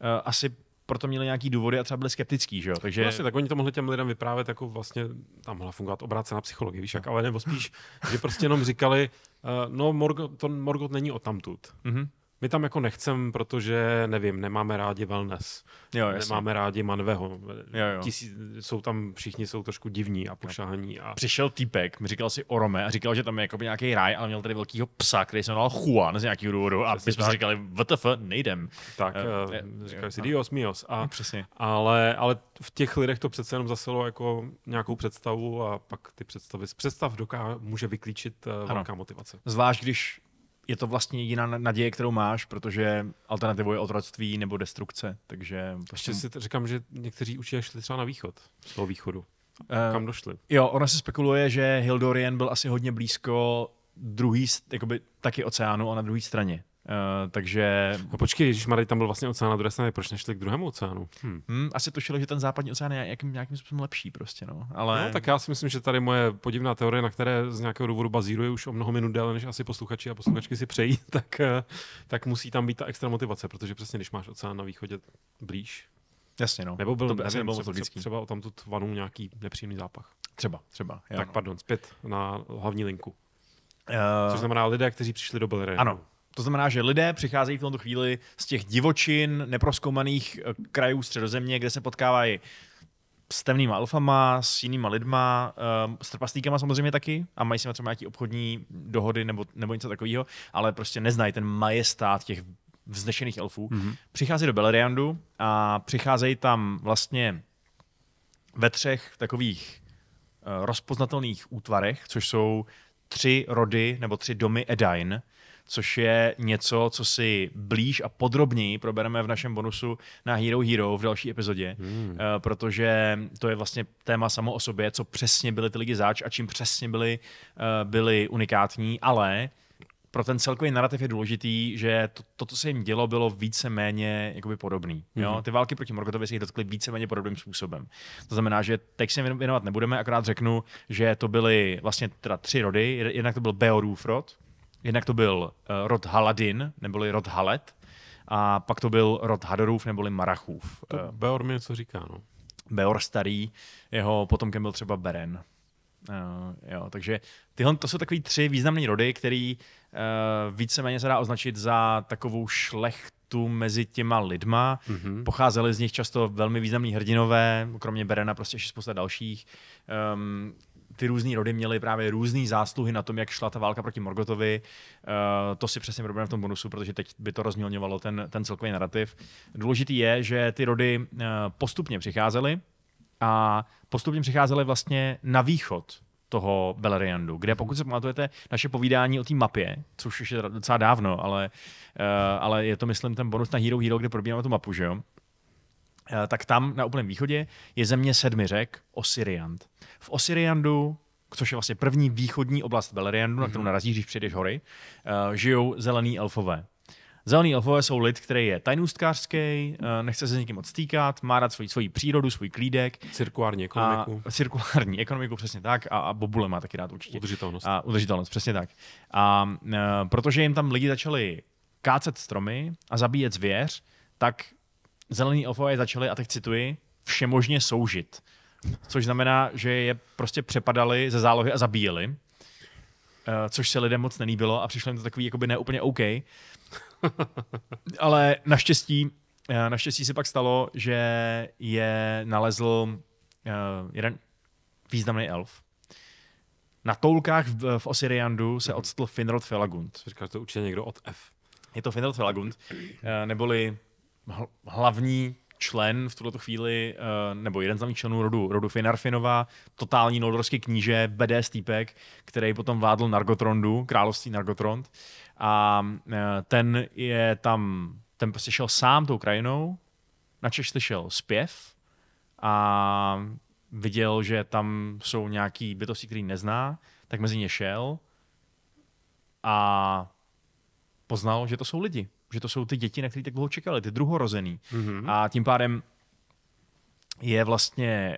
uh, asi proto měli nějaký důvody a třeba byli skeptický, že jo? Takže... Vlastně, tak oni to mohli těm lidem vyprávět, jako vlastně tam mohla fungovat obrácená psychologie, víš jak, ale nebo spíš, že prostě jenom říkali, uh, no Morgot, to Morgot není odtamtud. Mm-hmm. My tam jako nechcem, protože nevím, nemáme rádi wellness. Jo, nemáme rádi Manveho. Jo, jo. Tisí, jsou tam, všichni jsou trošku divní a pošahaní. A... Přišel týpek, mi říkal si Orome a říkal, že tam je nějaký ráj, ale měl tady velkýho psa, který se jmenoval Juan z nějakého důvodu a my jsme si říkali, WTF, nejdem. Tak, uh, eh, eh, říkal si Dios, Mios. A, přesně. Ale, ale v těch lidech to přece jenom zaselo jako nějakou představu a pak ty představy z představ doká, může vyklíčit uh, velká motivace. Zvlášť když je to vlastně jediná naděje, kterou máš, protože alternativou je otroctví nebo destrukce. Takže prostě... Ještě si říkám, že někteří učitelé šli třeba na východ, z toho východu. Uh, kam došli? Jo, ona se spekuluje, že Hildorien byl asi hodně blízko druhý, jakoby taky oceánu a na druhé straně. Eh, takže... No počkej, Ježíš Maraj, tam byl vlastně oceán na druhé straně, proč nešli k druhému oceánu? Hmm. Hmm, asi tušili, že ten západní oceán je jakým, nějakým způsobem lepší prostě, no. Ale... No, tak já si myslím, že tady moje podivná teorie, na které z nějakého důvodu bazíruje už o mnoho minut déle, než asi posluchači a posluchačky si přejí, tak, eh, tak musí tam být ta extra motivace, protože přesně když máš oceán na východě blíž, Jasně, no. Nebo byl, to, nevím, nebylo třeba, třeba o tamtud vanu nějaký nepříjemný zápach. Třeba, třeba. Já, tak no. pardon, zpět na hlavní linku. Uh, Což znamená lidé, kteří přišli do Belerénu. Ano, to znamená, že lidé přicházejí v tomto chvíli z těch divočin, neproskoumaných eh, krajů středozemě, kde se potkávají s temnýma alfama, s jinýma lidma, eh, s trpaslíkama samozřejmě taky a mají si na třeba nějaké obchodní dohody nebo, nebo něco takového, ale prostě neznají ten majestát těch vznešených elfů. Mm-hmm. Přichází do Beleriandu a přicházejí tam vlastně ve třech takových eh, rozpoznatelných útvarech, což jsou tři rody nebo tři domy Edain, což je něco, co si blíž a podrobněji probereme v našem bonusu na Hero Hero v další epizodě, hmm. Eh, protože to je vlastně téma samo o sobě, co přesně byly ty lidi záč a čím přesně byly, eh, byly unikátní, ale pro ten celkový narrativ je důležitý, že to, to co se jim dělo, bylo víceméně jakoby podobný. Jo? Hmm. Ty války proti Morgotovi se jich dotkly víceméně podobným způsobem. To znamená, že teď se věnovat nebudeme, akorát řeknu, že to byly vlastně teda tři rody. Jednak to byl Beorův rod, Jednak to byl uh, rod Haladin, neboli rod Halet, a pak to byl rod Hadorův neboli Marachův. To uh, Beor mi něco říká, no. Beor starý, jeho potomkem byl třeba Beren. Uh, jo, takže tyhle, to jsou takový tři významné rody, který uh, víceméně se dá označit za takovou šlechtu mezi těma lidma. Mm-hmm. Pocházeli z nich často velmi významní hrdinové, kromě Berena prostě ještě spousta dalších. Um, ty různé rody měly právě různé zásluhy na tom, jak šla ta válka proti Morgotovi. Uh, to si přesně probereme v tom bonusu, protože teď by to rozmělňovalo ten, ten celkový narrativ. Důležitý je, že ty rody uh, postupně přicházely a postupně přicházely vlastně na východ toho Beleriandu, kde pokud se pamatujete naše povídání o té mapě, což už je docela dávno, ale, uh, ale je to myslím ten bonus na Hero Hero, kde probíháme tu mapu, že jo? Eh, tak tam na úplném východě je země sedmi řek Osiriant. V Osiriandu což je vlastně první východní oblast Beleriandu, mm-hmm. na kterou mhm. narazíš, když přijdeš hory, eh, žijou zelený elfové. Zelený elfové jsou lid, který je tajnůstkářský, eh, nechce se s nikým odstýkat, má rád svoji, svoji přírodu, svůj klídek. Cirkulární ekonomiku. A, cirkulární ekonomiku, přesně tak. A, a bobule má taky rád určitě. Udržitelnost. A, udržitelnost, přesně tak. A a protože jim tam lidi začali kácet stromy a zabíjet zvěř, tak zelený elfové začali, a teď cituji, všemožně soužit. Což znamená, že je prostě přepadali ze zálohy a zabíjeli. Uh, což se lidem moc nelíbilo a přišlo jim to takový jakoby neúplně OK. Ale naštěstí, uh, naštěstí se pak stalo, že je nalezl uh, jeden významný elf. Na toulkách v, v Osiriandu se mhm. odstl Finrod Felagund. Říkáš to určitě někdo od F. Je to Finrod Felagund, neboli hlavní člen v tuto chvíli, eh, nebo jeden z členů rodu, rodu Finarfinova, totální noldorský kníže, BD Stýpek, který potom vládl Nargotrondu, království Nargotrond. A eh, ten je tam, ten prostě šel sám tou krajinou, na Češ slyšel zpěv a viděl, že tam jsou nějaký bytosti, který nezná, tak mezi ně šel a poznal, že to jsou lidi že to jsou ty děti, na které tak dlouho čekali, ty druhorozený. Mm-hmm. A tím pádem je vlastně,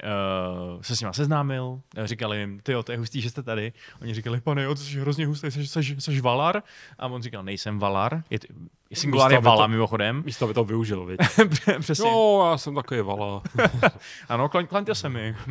uh, se s nima seznámil, říkali jim, ty to je hustý, že jste tady. Oni říkali, pane, jo, ty jsi hrozně hustý, jsi, jsi, jsi, jsi Valar. A on říkal, nejsem Valar. Je, t- Singulár je Vala, to, mimochodem. Místo by to využil, viď? Přesně. Jo, já jsem takový Vala. ano, klan, klaňte se mi.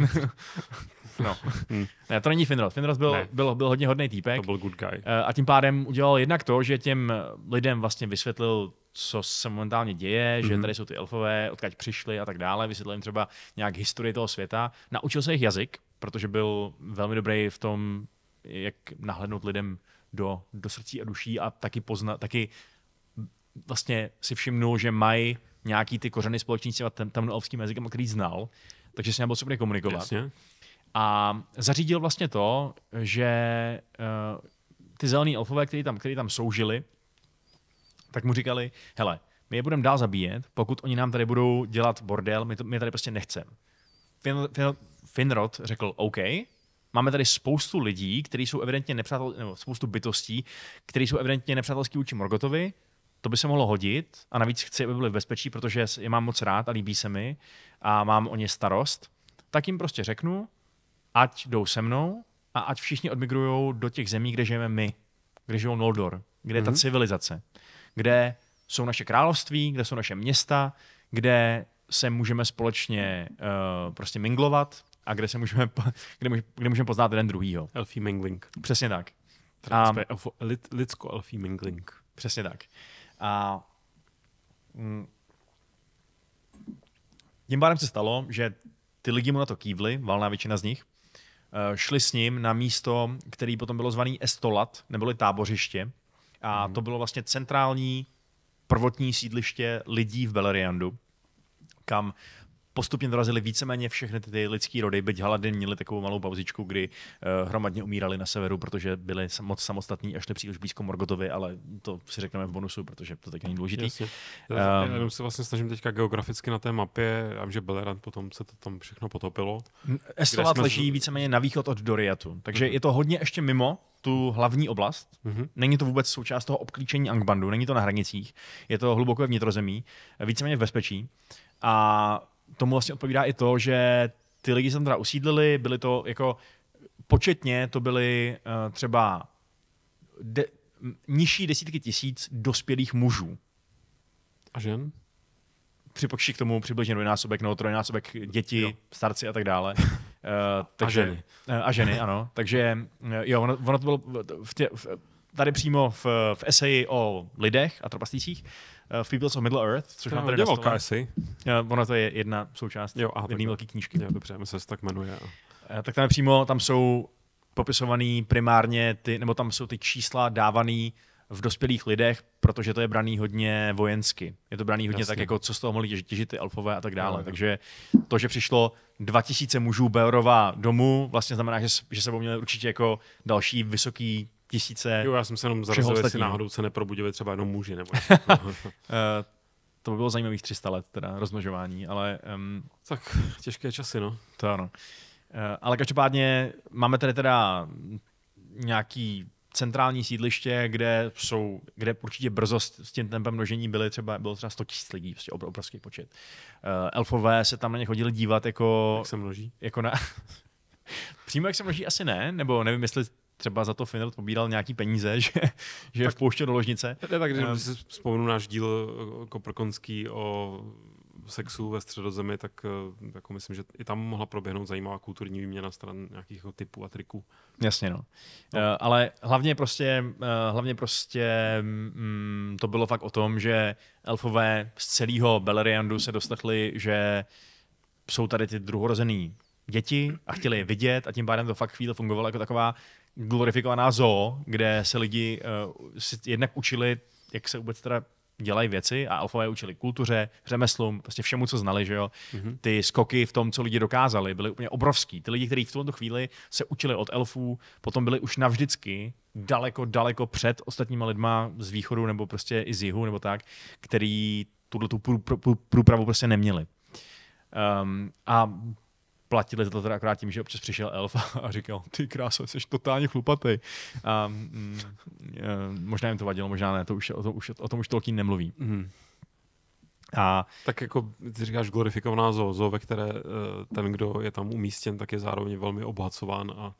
No. Hmm. ne, to není Finrod. Finrod byl, byl, byl hodně hodný týpek. To byl good guy. Eh, a tím pádem udělal jednak to, že těm lidem vlastně vysvětlil, co se momentálně děje, mm-hmm. že mhm. tady jsou ty elfové, odkud přišli a tak dále. Vysvětlil jim třeba nějak historii toho světa. Naučil se jejich jazyk, protože byl velmi dobrý v tom, jak nahlednout lidem do, do srdcí a duší a taky pozna, taky vlastně si všimnul, že mají nějaký ty kořeny společníci a tam, tam elfským jazykem, který znal, takže s ním byl schopný komunikovat. Jasně. A zařídil vlastně to, že uh, ty zelený elfové, kteří tam, který tam soužili, tak mu říkali, hele, my je budeme dál zabíjet, pokud oni nám tady budou dělat bordel, my, to, my tady prostě nechcem. Fin, fin, Finrod řekl, OK, máme tady spoustu lidí, kteří jsou evidentně nepřátel, nebo spoustu bytostí, kteří jsou evidentně nepřátelský vůči Morgotovi, to by se mohlo hodit a navíc chci, aby byli v bezpečí, protože je mám moc rád a líbí se mi a mám o ně starost, tak jim prostě řeknu, ať jdou se mnou a ať všichni odmigrují do těch zemí, kde žijeme my, kde žijou Noldor, kde je mm-hmm. ta mhm. civilizace, kde jsou naše království, kde jsou naše města, kde se můžeme společně uh, prostě minglovat a kde se můžeme, kde, můžeme, kde můžeme poznat jeden druhýho. Elfí mingling. Přesně tak. A, lidsko elfí mingling. Přesně tak. A mm, tím pádem se stalo, že ty lidi mu na to kývli, valná většina z nich, Eh, šli s ním na místo, který potom bylo zvaný Estolat, neboli tábořiště. A mhm. to bylo vlastně centrální prvotní sídliště lidí v Beleriandu, kam postupně dorazily víceméně všechny ty lidské rody, byť hlady měli takovou malou pauzičku, kdy uh, hromadně umírali na severu, protože byli moc samostatní a šli příliš blízko Morgotovi, ale to si řekneme v bonusu, protože to tak není důležité. Um, ehm. já jenom se vlastně snažím teďka geograficky na té mapě, já vím, že Belerand potom se to tam všechno potopilo. Estovat leží z... víceméně na východ od Doriatu, takže mm-hmm. je to hodně ještě mimo tu hlavní oblast. Mm-hmm. Není to vůbec součást toho obklíčení Angbandu, není to na hranicích, je to hluboko vnitrozemí, víceméně v bezpečí. A tomu vlastně odpovídá i to, že ty lidi se tam teda usídlili, byly to jako početně to byly uh, třeba de, nižší desítky tisíc dospělých mužů. A žen? Připočti k tomu přibližně dvojnásobek, no trojnásobek děti, jo. starci a tak dále. Uh, takže, a ženy. Uh, a ženy, ano. Takže jo, ono, ono to bylo v tě, v, tady přímo v, v eseji o lidech a trpastících, uh, uh, eh, Fables of Middle Earth, což mám tady na stole. Uh, ona to je jedna součást jo, aha, jedné velké knížky. Jo, dobře, myslím, se tak jmenuje. Uh, tak tam přímo, tam jsou popisovaný primárně ty, nebo tam jsou ty čísla dávaný v dospělých lidech, protože to je braný hodně vojensky. Je to braný hodně Jasně. tak, jako co z toho mohli těžit, těžit ty alfové a tak dále. No, Takže to, že přišlo 2000 mužů Beorova domů, vlastně znamená, že, že se měli určitě jako další vysoký tisíce. Jo, já jsem se jenom zarazil, jestli náhodou se neprobudili třeba jenom muži. Nebo eh, to by bylo zajímavých 300 let, teda rozmnožování, ale... Um, tak těžké časy, no. To ano. Eh, ale každopádně máme tady teda nějaký centrální sídliště, kde jsou, kde určitě brzo s, tím tempem množení byly třeba, bylo třeba 100 tisíc lidí, prostě obrovský počet. Eh, elfové se tam na ně chodili dívat jako... Jak se množí? Jako na... Přímo jak se množí asi ne, nebo nevím, jestli třeba za to Finrod pobíral nějaký peníze, že, že je vpouštěl do ložnice. Ne, tak když ehm. si vzpomenu náš díl eh, Koprkonský o sexu ve středozemi, tak eh, jako myslím, že i tam mohla proběhnout zajímavá kulturní výměna stran nějakých jako typů a triků. Jasně, no. no. Eh, ale hlavně prostě, hlavně prostě mm, to bylo fakt o tom, že elfové z celého Beleriandu se dostatli, že jsou tady ty druhorozený děti a chtěli je vidět a tím pádem to fakt chvíli fungovalo jako taková glorifikovaná zoo, kde se lidi uh, jednak učili, jak se vůbec teda dělají věci a alfové učili kultuře, řemeslům, prostě všemu, co znali, že jo. Mm-hmm. Ty skoky v tom, co lidi dokázali, byly úplně obrovský. Ty lidi, kteří v tuto chvíli se učili od elfů, potom byli už navždycky daleko, daleko před ostatníma lidma z východu nebo prostě i z jihu nebo tak, který tuto tu průpravu prostě neměli. Um, a platili za to teda akorát tím, že občas přišel elf a říkal, ty kráso, jsi totálně chlupatý. A, mm, mm eh, možná jim to vadilo, možná ne, to už, to už, o tom už Tolkien nemluví. Mm. A... Tak jako ty říkáš glorifikovaná zoo, ve které eh, ten, kdo je tam umístěn, tak je zároveň velmi obhacován a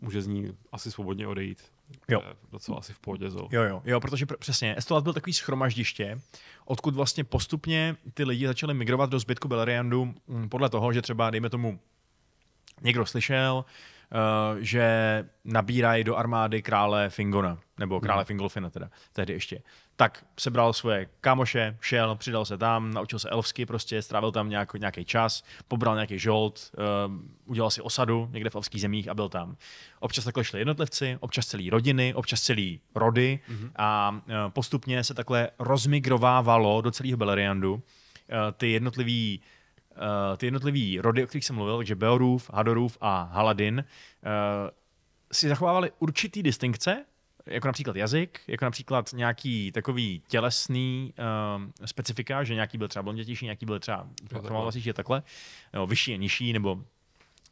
může z ní asi svobodně odejít. Jo. Docela asi v pohodě zoo. Jo, jo, jo, protože pr- přesně. Estolat byl takový schromaždiště, odkud vlastně postupně ty lidi začaly migrovat do zbytku Beleriandu mm, podle toho, že třeba, dejme tomu, někdo slyšel, eh, že nabírají do armády krále Fingona, nebo krále mhm. Fingolfina teda, tehdy ještě. Tak sebral svoje kamoše, šel, přidal se tam, naučil se elfsky prostě, strávil tam nějak, nějaký čas, pobral nějaký žolt, eh, udělal si osadu někde v elfských zemích a byl tam. Občas takhle šli jednotlivci, občas celý rodiny, občas celý rody mhm. a eh, postupně se takhle rozmigrovávalo do celého Beleriandu ty jednotlivý uh, ty jednotlivý rody, o kterých jsem mluvil, takže Beorův, Hadorův a Haladin, uh, si zachovávali určitý distinkce, jako například jazyk, jako například nějaký takový tělesný uh, specifika, že nějaký byl třeba blondětější, nějaký byl třeba vlastně, že takhle, nebo vyšší a nižší, nebo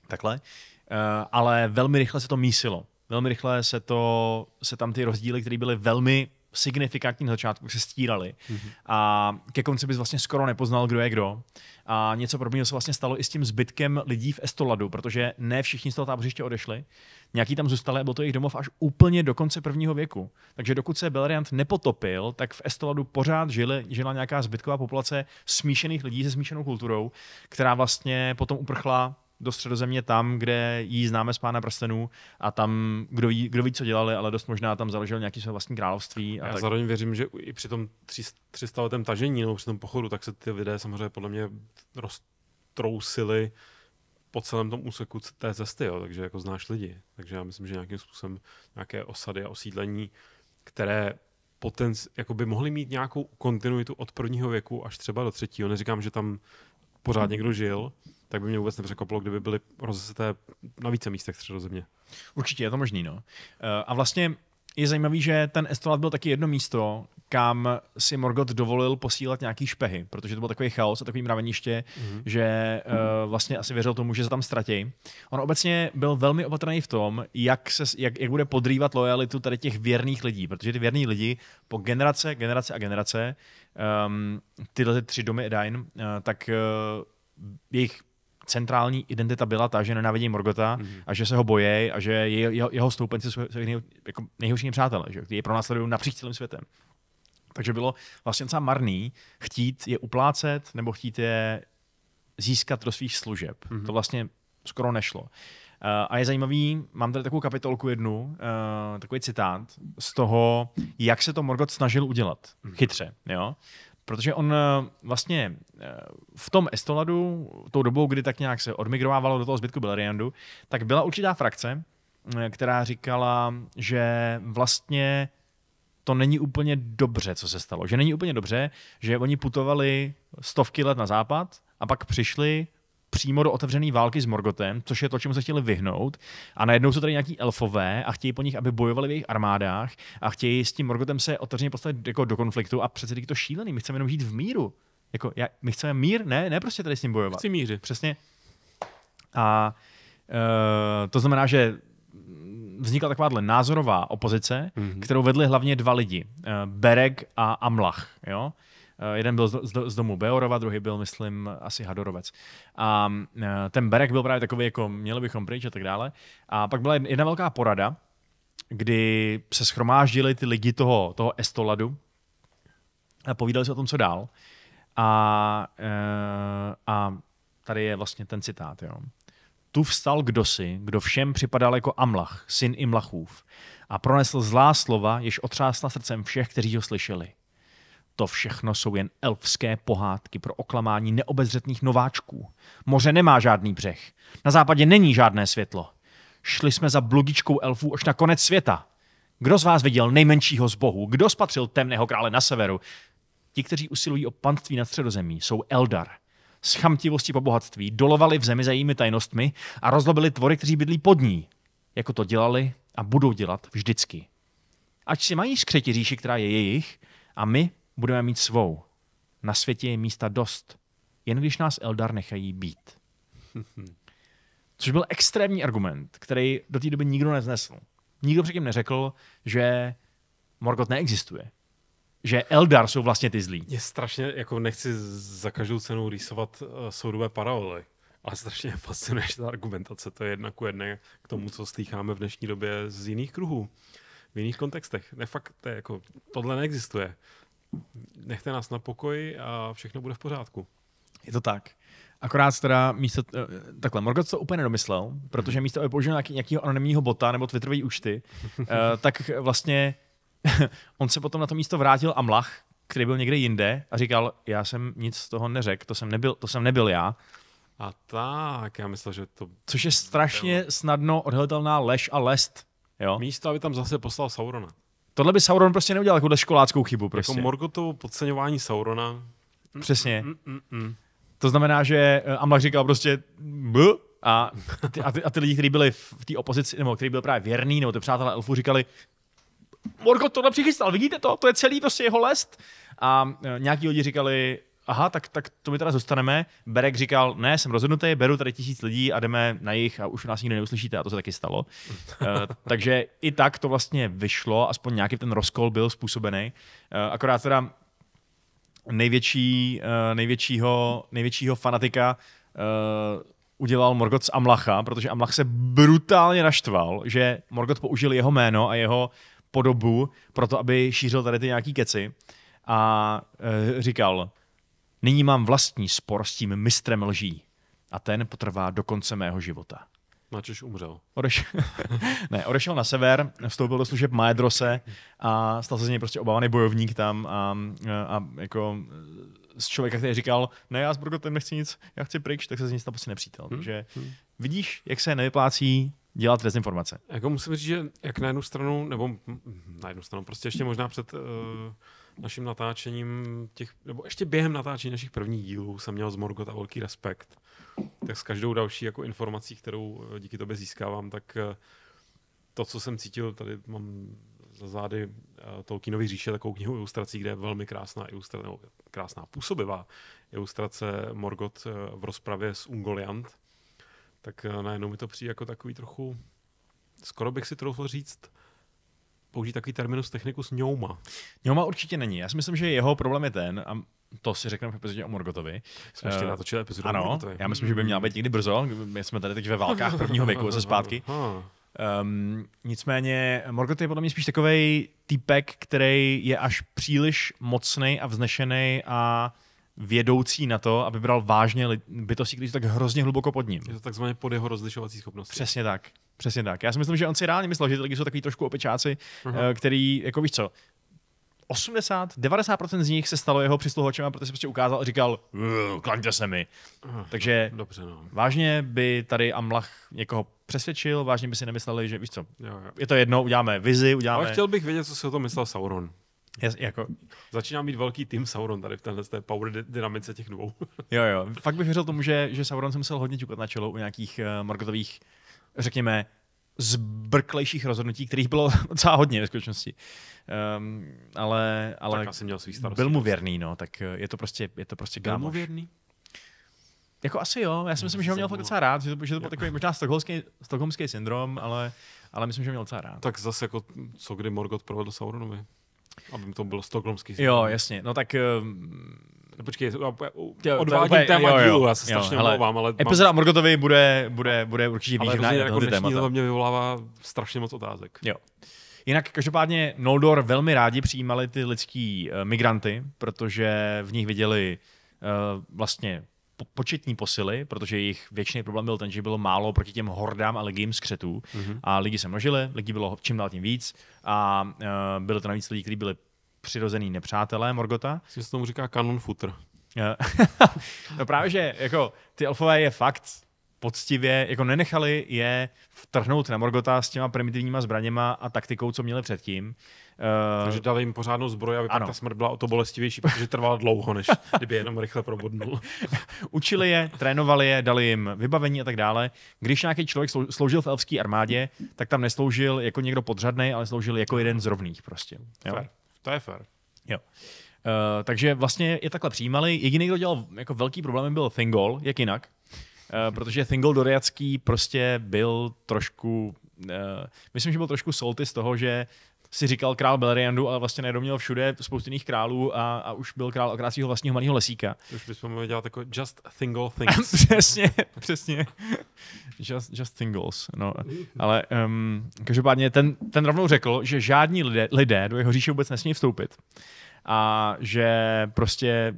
takhle. Uh, ale velmi rychle se to mísilo. Velmi rychle se, to, se tam ty rozdíly, které byly velmi signifikantní na začátku se stírali mm-hmm. a ke konci bys vlastně skoro nepoznal, kdo je kdo. A něco podobného se vlastně stalo i s tím zbytkem lidí v Estoladu, protože ne všichni z toho tábořiště odešli, nějaký tam zůstali a byl to jejich domov až úplně do konce prvního věku. Takže dokud se Beleriand nepotopil, tak v Estoladu pořád žili, žila nějaká zbytková populace smíšených lidí se smíšenou kulturou, která vlastně potom uprchla do středozemě tam, kde jí známe z Pána prstenů a tam, kdo ví, kdo ví co dělali, ale dost možná tam založil nějaké své vlastní království. A Já tak. zároveň věřím, že i při tom 300 letém tažení nebo při tom pochodu, tak se ty lidé samozřejmě podle mě roztrousili po celém tom úseku té cesty, jo, takže jako znáš lidi. Takže já myslím, že nějakým způsobem nějaké osady a osídlení, které potenci- jako by mohly mít nějakou kontinuitu od prvního věku až třeba do třetího. Neříkám, že tam pořád někdo žil, tak by mě vůbec nepřekvapilo, kdyby byly rozeseté na více místech středozemě. Určitě je to možný, no. Eh, a vlastně je zajímavý, že ten Estolat byl taky jedno místo, kam si Morgot dovolil posílat nějaký špehy, protože to byl takový chaos a takový mraveniště, mm-hmm. že uh, vlastně asi věřil tomu, že se tam ztratí. On obecně byl velmi opatrný v tom, jak, se, jak, jak bude podrývat lojalitu tady těch věrných lidí, protože ty věrní lidi po generace, generace a generace, um, tyhle tři domy Edain, uh, tak uh, jejich centrální identita byla ta, že nenávidí Morgota mm-hmm. a že se ho bojí a že jeho, jeho stoupenci jsou, nej, jako nejhorší nepřátelé, že je pronásledují napříč celým světem. Takže bylo vlastně docela marný chtít je uplácet nebo chtít je získat do svých služeb. Mm-hmm. To vlastně skoro nešlo. Uh, a je zajímavý, mám tady takovou kapitolku jednu, uh, takový citát z toho, jak se to Morgot snažil udělat. Mhm. Chytře, jo protože on eh, vlastně eh, v tom Estoladu, tou dobou, kdy tak nějak se odmigrovávalo do toho zbytku Beleriandu, tak byla určitá frakce, eh, která říkala, že vlastně to není úplně dobře, co se stalo. Že není úplně dobře, že oni putovali stovky let na západ a pak přišli přímo do otevřené války s Morgotem, což je to, čemu se chtěli vyhnout. A najednou jsou tady nějaký elfové a chtějí po nich, aby bojovali v jejich armádách a chtějí s tím Morgotem se otevřeně postavit jako do konfliktu a přece to šílený, my chceme jenom žít v míru. Jako, já, my chceme mír, ne, ne prostě tady s ním bojovat. Chci mířit. Přesně. A e, to znamená, že vznikla takováhle názorová opozice, mm-hmm. kterou vedli hlavně dva lidi, eh, Berek a Amlach. Jo? Eh, jeden byl z, z domu Beorova, druhý byl, myslím, asi Hadorovec. A eh, ten Berek byl právě takový, jako měli bychom pryč a tak dále. A pak byla jedna velká porada, kdy se schromáždili ty lidi toho, toho Estoladu a povídali se o tom, co dál. A, eh, a tady je vlastně ten citát. Jo. Tu vstal kdosi, kdo všem připadal jako Amlach, syn Imlachův, a pronesl zlá slova, jež otřásla srdcem všech, kteří ho slyšeli. To všechno jsou jen elfské pohádky pro oklamání neobezřetných nováčků. Moře nemá žádný břeh. Na západě není žádné světlo. Šli jsme za bludičkou elfů až na konec světa. Kdo z vás viděl nejmenšího z Bohu? Kdo spatřil temného krále na severu? Ti, kteří usilují o panství nad středozemí, jsou Eldar. S chamtivostí po bohatství dolovali v zemi za jejími tajnostmi a rozlobili tvory, kteří bydlí pod ní. Jako to dělali a budou dělat vždycky. Ať si mají skřeti říši, která je jejich, a my budeme mít svou. Na světě je místa dost, jen když nás Eldar nechají být. Což byl extrémní argument, který do té doby nikdo neznesl. Nikdo předtím neřekl, že Morgoth neexistuje. Že Eldar jsou vlastně ty zlí. Je strašně, jako nechci za každou cenu rýsovat uh, soudové paralely, ale strašně fascinuje ta argumentace. To je jedna ku jedné k tomu, co slýcháme v dnešní době z jiných kruhů, v jiných kontextech. Ne, fakt, to je jako, tohle neexistuje nechte nás na pokoji a všechno bude v pořádku. Je to tak. Akorát teda místo, eh, takhle, Morgoth to úplně nedomyslel, protože místo, aby použil nějaký, nějakého anonymního bota nebo Twitterový účty, eh, tak vlastně on se potom na to místo vrátil a mlach, který byl někde jinde a říkal, já jsem nic z toho neřekl, to jsem nebyl, to jsem nebyl já. A tak, já myslel, že to... Což je strašně snadno odhledatelná lež a lest. Jo? Místo, aby tam zase poslal Saurona. Tohle by Sauron prostě neudělal jako školáckou chybu. Jako prostě. Jako Morgotovo podceňování Saurona. Přesně. Mm, mm, mm. mm. To znamená, že eh, Amlach říkal prostě B, a ty, a ty, a ty lidi, kteří byli v té opozici, nebo kteří byl právě věrný, nebo ty přátelé elfů, říkali, Morgot tohle přichystal, vidíte to? To je celý prostě jeho lest. A eh, nějaký lidi říkali, aha, tak, tak to mi teda zůstaneme. Berek říkal, ne, jsem rozhodnutý, beru tady tisíc lidí a jdeme na jich a už nás nikdy neuslyšíte a to se taky stalo. uh, takže i tak to vlastně vyšlo, aspoň nějaký ten rozkol byl způsobený. Uh, akorát teda největší, uh, největšího, největšího fanatika uh, udělal Morgot z Amlacha, protože Amlach se brutálně naštval, že Morgot použil jeho jméno a jeho podobu pro to, aby šířil tady ty nějaký keci. A říkal, Nyní mám vlastní spor s tím mistrem lží a ten potrvá do konce mého života. Načež umřel. Odeš... ne, odešel na sever, vstoupil do služeb Maedrose a stal se z něj prostě obávaný bojovník tam a, a jako z člověka, který říkal, ne, já s ten nechci nic, já chci pryč, tak se z něj stal prostě nepřítel. Hmm. Takže hmm. vidíš, jak se nevyplácí dělat dezinformace. Jako musím říct, že jak na jednu stranu, nebo na jednu stranu prostě ještě možná před uh naším natáčením těch, nebo ještě během natáčení našich prvních dílů jsem měl zmorgot a velký respekt. Tak s každou další jako informací, kterou eh, díky tobě získávám, tak eh, to, co jsem cítil, tady mám za zády eh, Tolkienovy říše takovou knihu ilustrací, kde je velmi krásná ilustrace, nebo krásná působivá ilustrace Morgot v rozpravě s Ungoliant, tak najednou mi to přijde jako takový trochu, skoro bych si troufl říct, použít takový terminus technicus ňouma. Ňouma určitě není. Já si myslím, že jeho problém je ten, a to si řekneme v epizodě o Morgotovi. Jsme ještě eh, natočili epizodu ano, o Morgotovi. já myslím, že by měla být někdy brzo. My jsme tady teď ve válkách prvního věku ze zpátky. Um, nicméně Morgoth je podle mě spíš takový týpek, který je až příliš mocný a vznešený a vědoucí na to, aby bral vážně bytosti, kteří jsou tak hrozně hluboko pod ním. Je to takzvaně pod jeho rozlišovací schopnost. Přesně tak. Přesně tak. Já si myslím, že on si reálně myslel, že ty lidi jsou takový trošku opečáci, uh-huh. který, jako víš co, 80, 90% z nich se stalo jeho přisluhočem, protože se prostě ukázal a říkal, klaňte se mi. Uh, Takže dobře, no. vážně by tady Amlach někoho přesvědčil, vážně by si nemysleli, že víš co, jo, jo. je to jedno, uděláme vizi, uděláme... Ale chtěl bych vědět, co si o tom myslel Sauron. Jas, jako... Začíná mít velký tým Sauron tady v téhle té power dynamice těch dvou. jo, jo. Fakt bych věřil tomu, že, že Sauron se musel hodně ťukat na čelo u nějakých uh, eh, marketových, řekněme, zbrklejších rozhodnutí, kterých bylo docela hodně ve skutečnosti. Um, ale, ale tak asi měl svý starosti. Byl mu prostě. věrný, no, tak eh, je to prostě, je to prostě Byl mu věrný? Jako asi jo, já si no, myslím, že ho měl fakt docela rád, že to, že to byl takový možná stokholmský, stokholmský syndrom, ale, ale myslím, že ho měl docela rád. Tak zase jako, co kdy Morgot provedl Sauronovi? Aby to bylo stokholmský syndrom. Jo, jasně. No tak... Um, počkej, odvádím jo, téma jo, jo, dílu, já se jo, strašně omlouvám, ale... Epizoda mám... Morgotovi bude, bude, bude určitě výživná. Ale jako dnešní to mě vyvolává strašně moc otázek. Jo. Jinak každopádně Noldor velmi rádi přijímali ty lidský uh, migranty, protože v nich viděli uh, vlastně početní posily, protože jejich věčný problém byl ten, že bylo málo proti těm hordám a legím skřetů. Mm-hmm. A lidi se množili, lidi bylo čím dál tím víc a uh, e, byly to navíc lidi, kteří byli přirozený nepřátelé Morgota. Myslím, se tomu říká kanon futr. E, no právě, že jako, ty elfové je fakt poctivě, jako nenechali je vtrhnout na Morgota s těma primitivníma zbraněma a taktikou, co měli předtím. Eh, takže dali jim pořádnou zbroj, aby ano. ta smrt byla o to bolestivější, protože trvala dlouho, než kdyby jenom rychle probodnul. Učili je, trénovali je, dali jim vybavení a tak dále. Když nějaký člověk sloužil v elfské armádě, tak tam nesloužil jako někdo podřadný, ale sloužil jako jeden z rovných prostě. Jo? Fair. To je fair. Jo. Uh, takže vlastně je takhle přijímali. Jediný, kdo dělal jako velký problém, byl Thingol, jak jinak. Uh, protože Thingol Doriacký prostě byl trošku, uh, myslím, že byl trošku solty z toho, že si říkal král Beleriandu, ale vlastně nedoměl všude spoustu jiných králů a, a už byl král okrát svého vlastního malého lesíka. Už bychom mohli dělat jako just single things. přesně, přesně. Just, just singles. No. Ale um, každopádně ten, ten rovnou řekl, že žádní lidé, lidé do jeho říše vůbec nesmí vstoupit a že prostě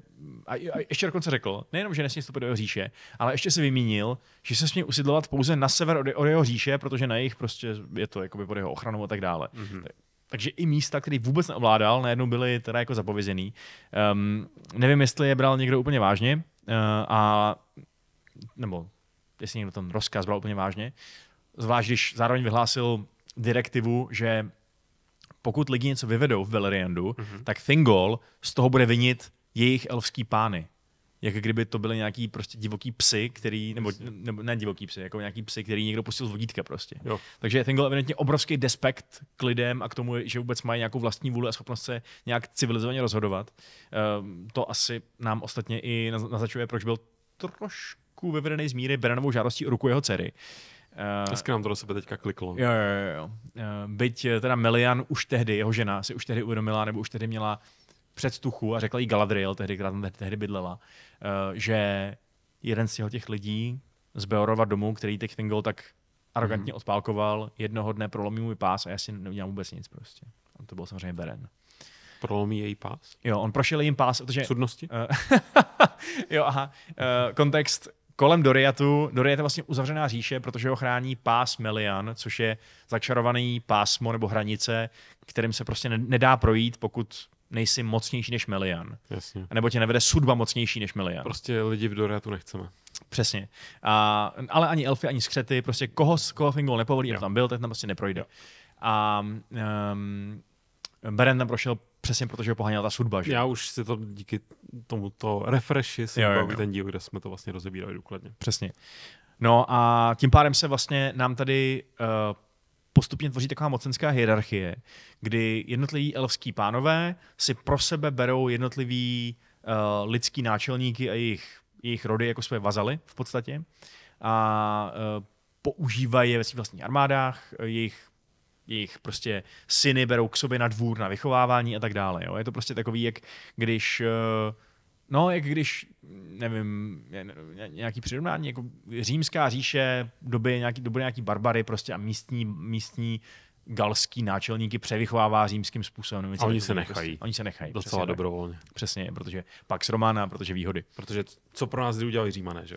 a, a ještě dokonce řekl, nejenom, že nesmí vstoupit do jeho říše, ale ještě se vymínil, že se smí usidlovat pouze na sever od, od jeho říše, protože na jejich prostě je to jakoby pod jeho ochranou a tak dále. Mm-hmm. Takže i místa, který vůbec neovládal, najednou byly teda jako zapovězený. Um, nevím, jestli je bral někdo úplně vážně, uh, a nebo jestli někdo ten rozkaz bral úplně vážně, zvlášť když zároveň vyhlásil direktivu, že pokud lidi něco vyvedou v Beleriandu, mm-hmm. tak Thingol z toho bude vinit jejich elfský pány jak kdyby to byly nějaký prostě divoký psy, který, nebo, nebo ne divoký psy, jako nějaký psy, který někdo pustil z vodítka prostě. Jo. Takže ten evidentně obrovský despekt k lidem a k tomu, že vůbec mají nějakou vlastní vůli a schopnost se nějak civilizovaně rozhodovat. Um, to asi nám ostatně i naznačuje, proč byl trošku vyvedený z míry Beranovou žádostí o ruku jeho dcery. Uh, nám to do sebe teďka kliklo. Jo, jo, jo. Uh, byť teda Melian už tehdy, jeho žena, si už tehdy uvědomila, nebo už tehdy měla předstuchu a řekla i Galadriel, tehdy, která tam tehdy bydlela, eh, že jeden z těch lidí z Beorova domu, který teď Thingol tak arrogantně mm. odpálkoval, jednoho dne prolomí můj pás a já si neudělám vůbec nic prostě. A to byl samozřejmě Beren. Prolomí její pás? Jo, on prošel jim pás, protože... Cudnosti? Eh, jo, aha. Eh, kontext kolem Doriatu, Doriat je vlastně uzavřená říše, protože ho chrání pás Melian, což je začarovaný pásmo nebo hranice, kterým se prostě nedá projít, pokud nejsi mocnější než Melian. Jasně. A nebo tě nevede sudba mocnější než Melian. Prostě lidi v Doriatu nechceme. Přesně. A, ale ani elfy, ani skřety, prostě koho, koho Fingol nepovolí, jo. tam byl, tak tam prostě neprojde. Jo. A um, Beren tam prošel přesně protože ho poháněla ta sudba. Že? Já už si to díky tomuto refreshi si jo, jo, jo. ten díl, kde jsme to vlastně rozebírali důkladně. Přesně. No a tím pádem se vlastně nám tady uh, postupně tvoří taková mocenská hierarchie, kdy jednotliví elfský pánové si pro sebe berou jednotlivý uh, lidský náčelníky a jejich, jejich rody jako své vazaly v podstatě a uh, používají je ve svých vlastních armádách, eh, jejich jejich prostě syny berou k sobě na dvůr, na vychovávání a tak dále. Jo. Je to prostě takový, jak když uh, No, jak když, nevím, nějaký přirovnání, jako římská říše, doby nějaký, doby nějaký barbary prostě a místní, místní galský náčelníky převychovává římským způsobem. Nevím, a oni se jako prostě- nechají. Prostě, oni se nechají. Docela přesně, dobrovolně. Tak. Přesně, protože Pax Romana, protože výhody. Protože co pro nás kdy udělali římané, že?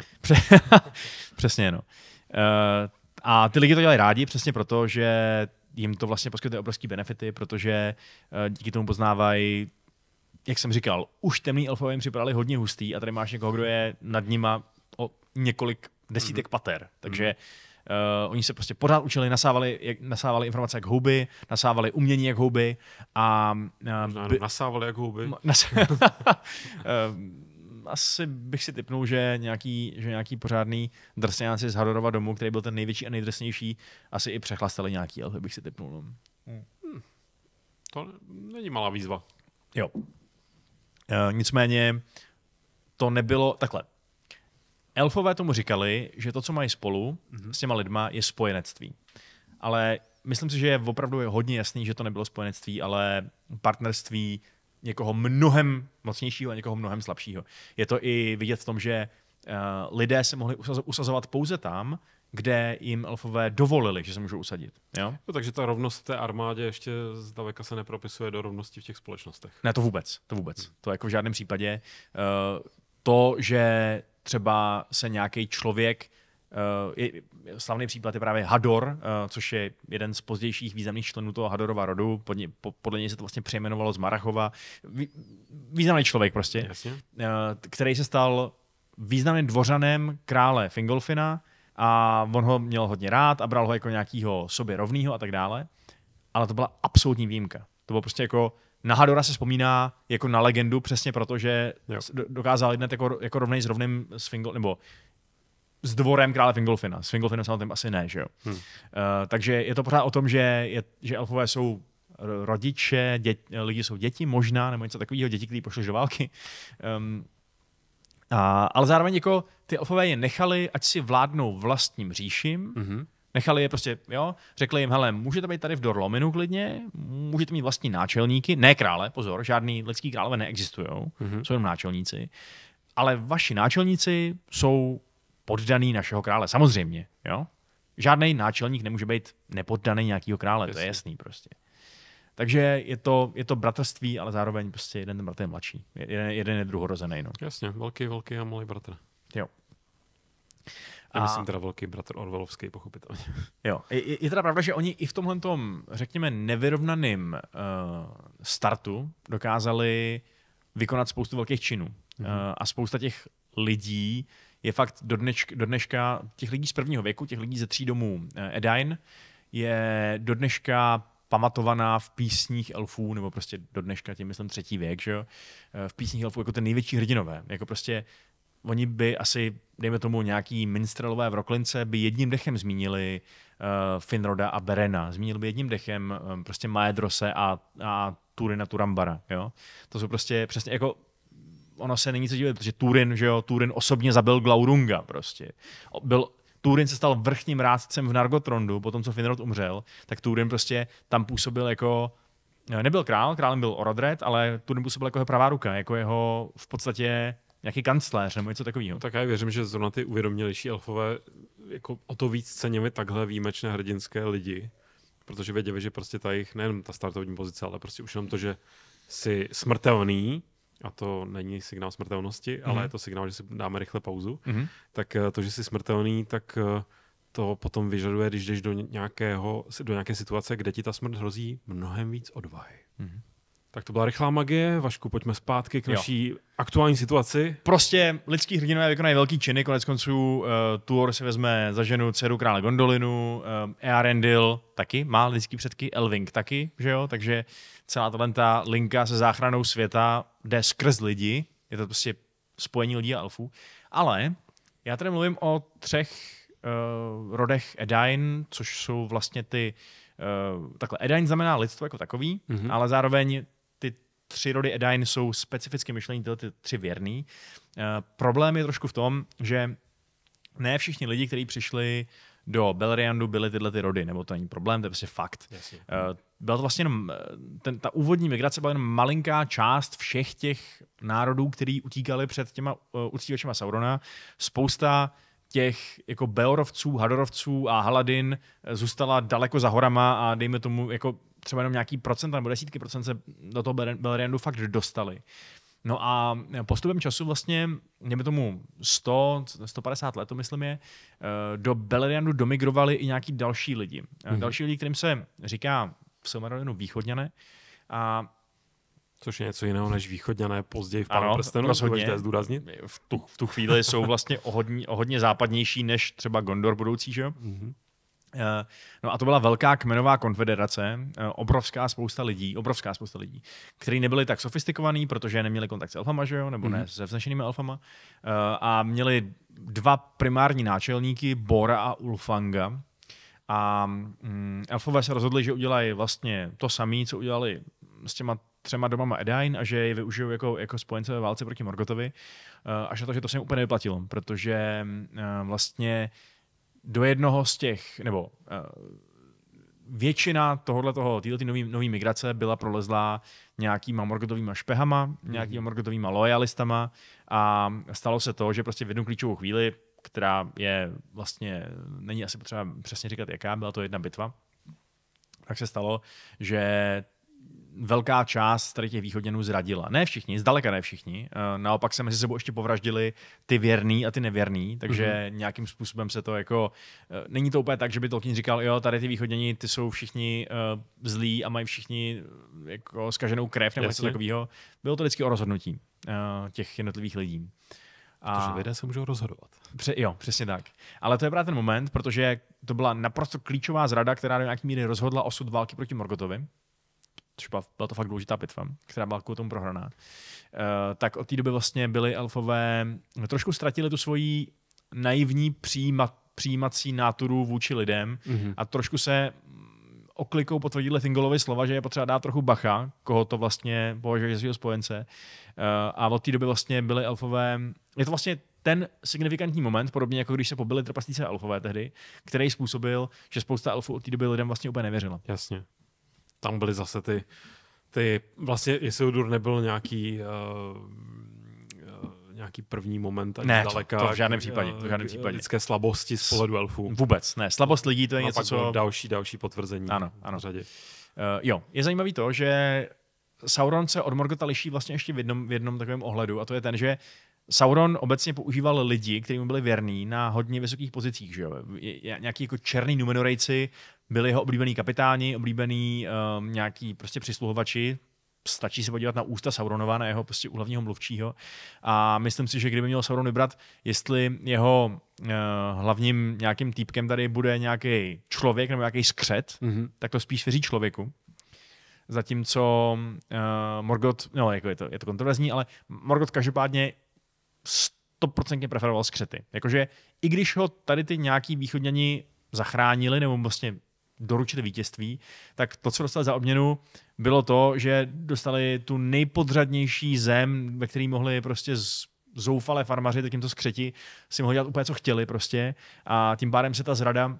přesně, no. Eh, a ty lidi to dělají rádi přesně proto, že jim to vlastně poskytuje obrovský benefity, protože eh, díky tomu poznávají jak jsem říkal, už temný elfové jim připadali hodně hustý a tady máš někoho, kdo je nad nima o několik desítek mm-hmm. pater. Mhm. Takže mm-hmm. uh, oni se prostě pořád učili, nasávali, jak, nasávali informace jak houby, nasávali umění jak houby a... Uh, by... Nasávali jak houby. Nas... uh, asi bych si typnul, že nějaký, že nějaký pořádný drsňáci z Hadorova domu, který byl ten největší a nejdrsnější, asi i přechlastali nějaký elfy, bych si typnul. No. Hmm. To není malá výzva. Jo. Eh, nicméně to nebylo takhle. Elfové tomu říkali, že to, co mají spolu mm-hmm. s těma lidma, je spojenectví. Ale myslím si, že je opravdu hodně jasný, že to nebylo spojenectví, ale partnerství někoho mnohem mocnějšího a někoho mnohem slabšího. Je to i vidět v tom, že uh, lidé se mohli usazovat pouze tam, kde jim elfové dovolili, že se můžou usadit. Jo? No, takže ta rovnost té armádě ještě zdaleka se nepropisuje do rovnosti v těch společnostech. Ne, to vůbec, to vůbec. Hmm. To jako v žádném případě. Uh, to, že třeba se nějaký člověk Uh, je, slavný příklad je právě Hador, uh, což je jeden z pozdějších významných členů toho Hadorova rodu. Pod ně, po, podle něj se to vlastně přejmenovalo z Marachova. Vý, významný člověk prostě, Jasně. Uh, který se stal významným dvořanem krále Fingolfina, a on ho měl hodně rád a bral ho jako nějakýho sobě rovného a tak dále. Ale to byla absolutní výjimka. To bylo prostě jako na Hadora se vzpomíná jako na legendu přesně proto, že jo. dokázal jednat jako, jako rovnej s rovným s Fingol, nebo s dvorem krále Fingolfina. S Fingolfinem samotným asi ne, že jo. Hmm. Uh, takže je to pořád o tom, že, je, že elfové jsou rodiče, dět, lidi jsou děti možná, nebo něco takového, děti, kteří pošli do války. Um, a, ale zároveň jako ty elfové je nechali, ať si vládnou vlastním říším, mm-hmm. Nechali je prostě, jo, řekli jim, hele, můžete být tady v Dorlominu klidně, můžete mít vlastní náčelníky, ne krále, pozor, žádný lidský králové neexistují, mm-hmm. jsou jenom náčelníci, ale vaši náčelníci jsou poddaný našeho krále, samozřejmě, jo. Žádný náčelník nemůže být nepoddaný nějakého krále, jasný. to je jasný prostě. Takže je to, je to bratrství, ale zároveň prostě jeden ten bratr je mladší. Jeden, jeden je druhorozený. No. Jasně, velký, velký a malý bratr. Jo. A... Myslím teda velký bratr Orwellovský, pochopitelně. Jo, je, je teda pravda, že oni i v tomhle tom, řekněme, nevyrovnaném uh, eh, startu dokázali vykonat spoustu velkých činů. Mm-hmm. Uh, a spousta těch lidí je fakt do, dneš, do dneška, těch lidí z prvního věku, těch lidí ze tří domů uh, eh, Edain, je do dneška pamatovaná v písních elfů, nebo prostě do dneška tím myslím třetí věk, že jo, eh, v písních elfů jako ty největší hrdinové. Jako prostě oni by asi, dejme tomu, nějaký minstrelové v Roklince by jedním dechem zmínili uh, Finroda a Berena. zmínili by jedním dechem um, prostě Maedrose a, a Turina Turambara. Jo? To jsou prostě přesně jako ono se není co dívat, protože Turin, že jo, Turin osobně zabil Glaurunga prostě. Byl Turin se stal vrchním rádcem v Nargotrondu, potom co Finrod umřel, tak Turin prostě tam působil jako eh, nebyl král, králem byl Orodred, ale Turin působil jako jeho pravá ruka, jako jeho v podstatě nějaký kancléř nebo něco takového. No, tak já věřím, že zrovna ty uvědomělejší elfové jako o to víc ceněmi takhle výjimečné hrdinské lidi, protože věděli, že prostě ta jejich, nejen ta startovní pozice, ale prostě už jenom to, že si smrtelný, a to není signál smrtelnosti, mm-hmm. ale mhm. je to signál, že si dáme rychle pauzu, mm-hmm. tak eh, to, že jsi smrtelný, tak eh, to potom vyžaduje, když jdeš do, nějakého, do nějaké situace, kde ti ta smrt hrozí mnohem víc odvahy. Mm-hmm. Tak to byla rychlá magie. Vašku, pojďme zpátky k naší jo. aktuální situaci. Prostě lidský hrdinové vykonají velký činy. Konec konců uh, Tuor si vezme za ženu dceru krále Gondolinu, um, eh, Earendil taky má lidský předky, Elving taky, že jo? Takže celá ta linka se záchranou světa jde skrz lidi. Je to prostě spojení lidí a elfů. Ale já tady mluvím o třech uh, rodech Edain, což jsou vlastně ty Uh, takhle, Edain znamená lidstvo jako takový, mm-hmm. ale zároveň tři rody Edain jsou specificky myšlení tyhle ty tři věrný. Uh, problém je trošku v tom, že ne všichni lidi, kteří přišli do Beleriandu, byly tyhle ty rody, nebo to není problém, to je prostě fakt. Jasně. Uh, byla to vlastně jenom, eh, ten, ta úvodní migrace byla jen malinká část všech těch národů, který utíkali před těma uh, uctívačema Saurona. Spousta těch jako Beorovců, Hadorovců a Haladin zůstala daleko za horama a dejme tomu jako třeba jenom nějaký procent nebo desítky procent se do toho Beleriandu fakt dostali. No a postupem času vlastně, něme tomu 100, 150 let, to myslím je, eh, do Beleriandu domigrovali i nějaký další lidi. Mm-hmm. Další lidi, kterým se říká v Silmarillionu východňané. A Což je něco jiného než východňané později v Pánu prstenu, rozhodně. zdůraznit. V tu, v tu chvíli jsou vlastně o hodně, o hodně západnější než třeba Gondor budoucí, že jo? Mm-hmm. Eh, no a to byla velká kmenová konfederace, eh, obrovská spousta lidí, obrovská spousta lidí, kteří nebyli tak sofistikovaní, protože neměli kontakt s alfama, že jo, nebo mm-hmm. ne mhm. se vznešenými Alfama, eh, a měli dva primární náčelníky, Bora a Ulfanga. A mm, elfové se rozhodli, že udělají vlastně to samé, co udělali s těma třema domama Edain a že je využiju jako, jako spojence ve válce proti Morgotovi. Až na to, že to se jim úplně vyplatilo, protože mm, vlastně do jednoho z těch, nebo uh, většina tohohle toho, tyhle nový, nový migrace byla prolezlá nějakýma morgotovýma špehama, mm. nějakýma morgotovýma lojalistama a stalo se to, že prostě v jednu klíčovou chvíli, která je vlastně, není asi potřeba přesně říkat jaká, byla to jedna bitva, tak se stalo, že velká část tady těch východněnů zradila. Ne všichni, zdaleka ne všichni. Eh, naopak se mezi sebou ještě povraždili ty věrný a ty nevěrný, takže mm-hmm. nějakým způsobem se to jako... Eh, není to úplně tak, že by Tolkien říkal, jo, tady ty východněni, ty jsou všichni uh, zlí a mají všichni jako skaženou krev nebo něco takového. Bylo to vždycky o rozhodnutí uh, těch jednotlivých lidí. A... Protože lidé se můžou rozhodovat. Pře- jo, přesně tak. Ale to je právě ten moment, protože to byla naprosto klíčová zrada, která do nějaký míry rozhodla osud války proti Morgotovi což byla, byla to fakt důležitá bitva, která byla kvůli tomu prohraná, uh, tak od té doby vlastně byli elfové, no, trošku ztratili tu svoji naivní přijímat, přijímací náturu vůči lidem mm-hmm. a trošku se mm, oklikou potvrdili Thingolovi slova, že je potřeba dát trochu bacha, koho to vlastně považuje za svého spojence. Uh, a od té doby vlastně byli elfové, je to vlastně ten signifikantní moment, podobně jako když se pobyly trpaslíci elfové tehdy, který způsobil, že spousta elfů od té doby lidem vlastně úplně nevěřila. Jasně tam byly zase ty, ty vlastně Isildur nebyl nějaký uh, nějaký první moment ani ne, daleka. To, to eh, v žádném případě. To v žádném případě. Lidské slabosti z pohledu elfů. Vůbec ne. Slabost lidí to je něco, co... další, další potvrzení. Ano, ano. Řadě. Uh, jo, je zajímavý to, že Sauron se od Morgota liší vlastně ještě v jednom, v jednom takovém ohledu a to je ten, že Sauron obecně používal lidi, kteří mu byli věrní na hodně vysokých pozicích. Že jo? Nějaký jako černý numenorejci byli jeho oblíbení kapitáni, oblíbení um, ehm, nějaký prostě přisluhovači, stačí se podívat na ústa Sauronova, na jeho prostě úhlavního mluvčího. A myslím si, že kdyby měl Sauron vybrat, jestli jeho uh, hlavním nějakým týpkem tady bude nějaký člověk nebo nějaký skřet, mm-hmm. tak to spíš věří člověku. Zatímco uh, eh, Morgot, no jako je to, je to kontroverzní, ale Morgot každopádně stoprocentně preferoval skřety. Jakože i když ho tady ty nějaký východňani zachránili nebo vlastně doručili vítězství, tak to, co dostali za obměnu, bylo to, že dostali tu nejpodřadnější zem, ve které mohli prostě z zoufalé farmaři, tak jim to skřeti, si mohli dělat úplně, co chtěli prostě a tím pádem se ta zrada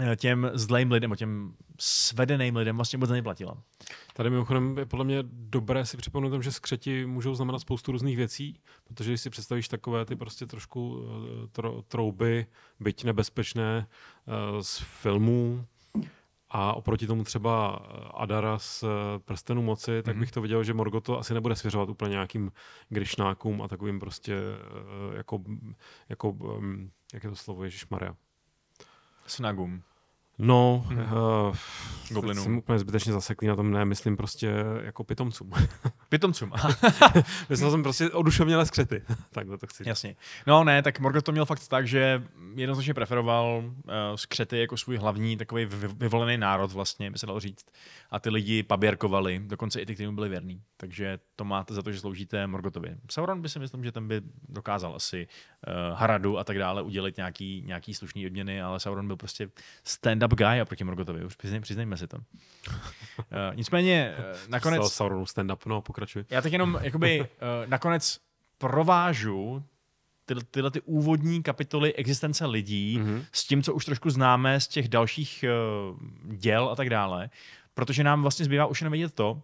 Eh, těm zlým lidem, těm svedeným lidem vlastně moc neplatila. Tady mimochodem je podle mě dobré si připomenout, že skřeti můžou znamenat spoustu různých věcí, protože když si představíš takové ty prostě trošku eh, tro, trouby, byť nebezpečné, eh, z filmů, a oproti tomu třeba Adara z prstenu moci, tak mhm. bych to viděl, že Morgo to asi nebude svěřovat úplně nějakým grišnákům a takovým prostě jako, jako jak je to slovo, Ježíš Maria Snagum. No, hmm. uh, Jsem úplně zbytečně zaseklý na tom, ne, myslím prostě jako pitomcům. Pitomcům, Myslel jsem prostě oduševnělé skřety. Tak to chci. Jasně. No ne, tak Morgoth to měl fakt tak, že jednoznačně preferoval uh, skřety jako svůj hlavní takový vyvolený národ vlastně, by se dalo říct. A ty lidi paběrkovali, dokonce i ty, kteří byli věrní. Takže to máte za to, že sloužíte Morgotovi. Sauron by si myslím, že ten by dokázal asi uh, Haradu a tak dále udělat nějaký, nějaký slušný odměny, ale Sauron byl prostě stand-up bad guy oproti Morgotovi, už přiznej, přiznejme si to. Uh, nicméně uh, nakonec... Sauronu stand-up, no, pokračuj. Já tak jenom jakoby uh, nakonec provážu ty, tyhle ty úvodní kapitoly existence lidí mm-hmm. s tím, co už trošku známe z těch dalších uh, děl a tak dále, protože nám vlastně zbývá už jenom vidět to,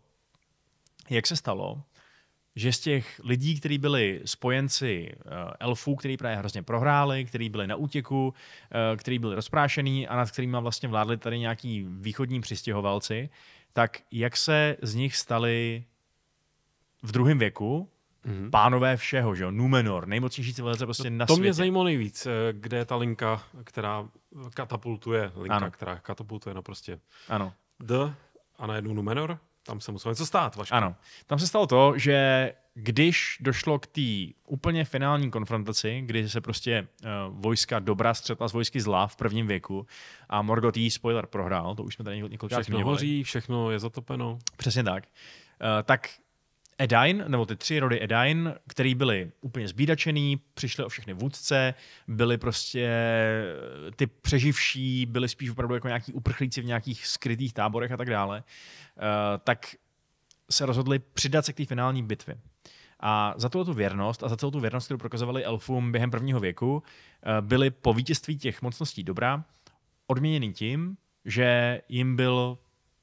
jak se stalo, že z těch lidí, kteří byli spojenci eh, elfů, který právě hrozně prohráli, kteří byli na útěku, eh, kteří byli rozprášený a nad kterými vlastně vládli tady nějaký východní přistěhovalci, tak jak se z nich stali v druhém věku mm-hmm. pánové všeho, že jo? Númenor, nejmocnější civilizace prostě to, na to světě. To mě zajímalo nejvíc, eh, kde je ta linka, která katapultuje, linka, ano. která katapultuje, no prostě. Ano. D a najednou Númenor? tam se muselo něco stát. Vaška. Ano, tam se stalo to, že když došlo k té úplně finální konfrontaci, kdy se prostě uh, vojska dobra střetla s vojsky zla v prvním věku a Morgoth jí spoiler prohrál, to už jsme tady několik Všechno hoří, všechno je zatopeno. Přesně tak. Uh, tak Edain, nebo ty tři rody Edain, který byli úplně zbídačený, přišli o všechny vůdce, byli prostě ty přeživší, byli spíš opravdu jako nějaký uprchlíci v nějakých skrytých táborech a tak dále, eh, tak se rozhodli přidat se k té finální bitvě. A za tuto tu věrnost a za celou tu věrnost, kterou prokazovali elfům během prvního věku, eh, byli po vítězství těch mocností dobrá, odměněni tím, že jim byl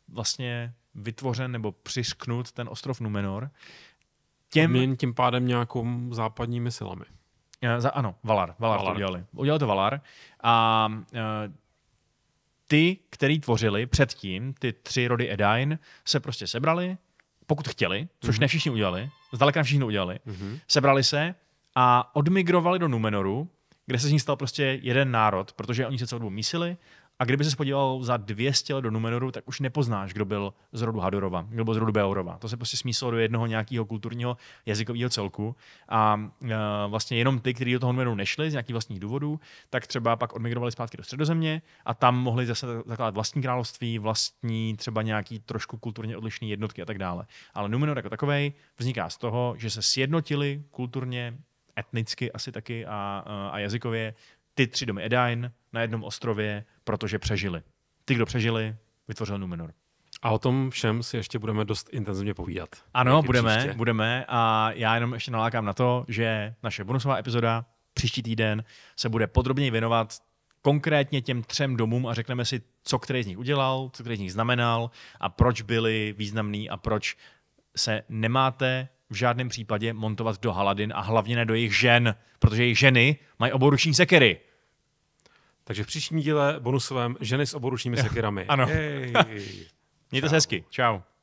vlastně vytvořen nebo přišknut ten ostrov Numenor. Těm... Jen tím pádem nějakou západními silami. Za, ano, Valar. Valar, Valar. to udělali. Udělal to Valar. A e, ty, který tvořili předtím, ty tři rody Edain, se prostě sebrali, pokud chtěli, což mm-hmm. ne všichni udělali, zdaleka ne všichni udělali, mm-hmm. sebrali se a odmigrovali do Numenoru, kde se z ní stal prostě jeden národ, protože oni se celou dobu mísili, a kdyby se podíval za 200 let do Numenoru, tak už nepoznáš, kdo byl z rodu Hadorova, kdo byl z rodu Beorova. To se prostě smíslo do jednoho nějakého kulturního jazykového celku. A e, vlastně jenom ty, kteří do toho Numenoru nešli z nějakých vlastních důvodů, tak třeba pak odmigrovali zpátky do Středozemě a tam mohli zase zakládat vlastní království, vlastní třeba nějaký trošku kulturně odlišné jednotky a tak dále. Ale Numenor jako takový vzniká z toho, že se sjednotili kulturně, etnicky asi taky a, e, a jazykově ty tři domy Edain na jednom ostrově, protože přežili. Ty, kdo přežili, vytvořil Numenor. A o tom všem si ještě budeme dost intenzivně povídat. Ano, budeme, příště. budeme. A já jenom ještě nalákám na to, že naše bonusová epizoda příští týden se bude podrobněji věnovat konkrétně těm třem domům a řekneme si, co který z nich udělal, co který z nich znamenal a proč byli významný a proč se nemáte v žádném případě montovat do Haladin a hlavně ne do jejich žen, protože jejich ženy mají oboruční sekery. Takže v příštím díle bonusovém ženy s oboručními sekirami. Ano. Mějte se hezky. Čau.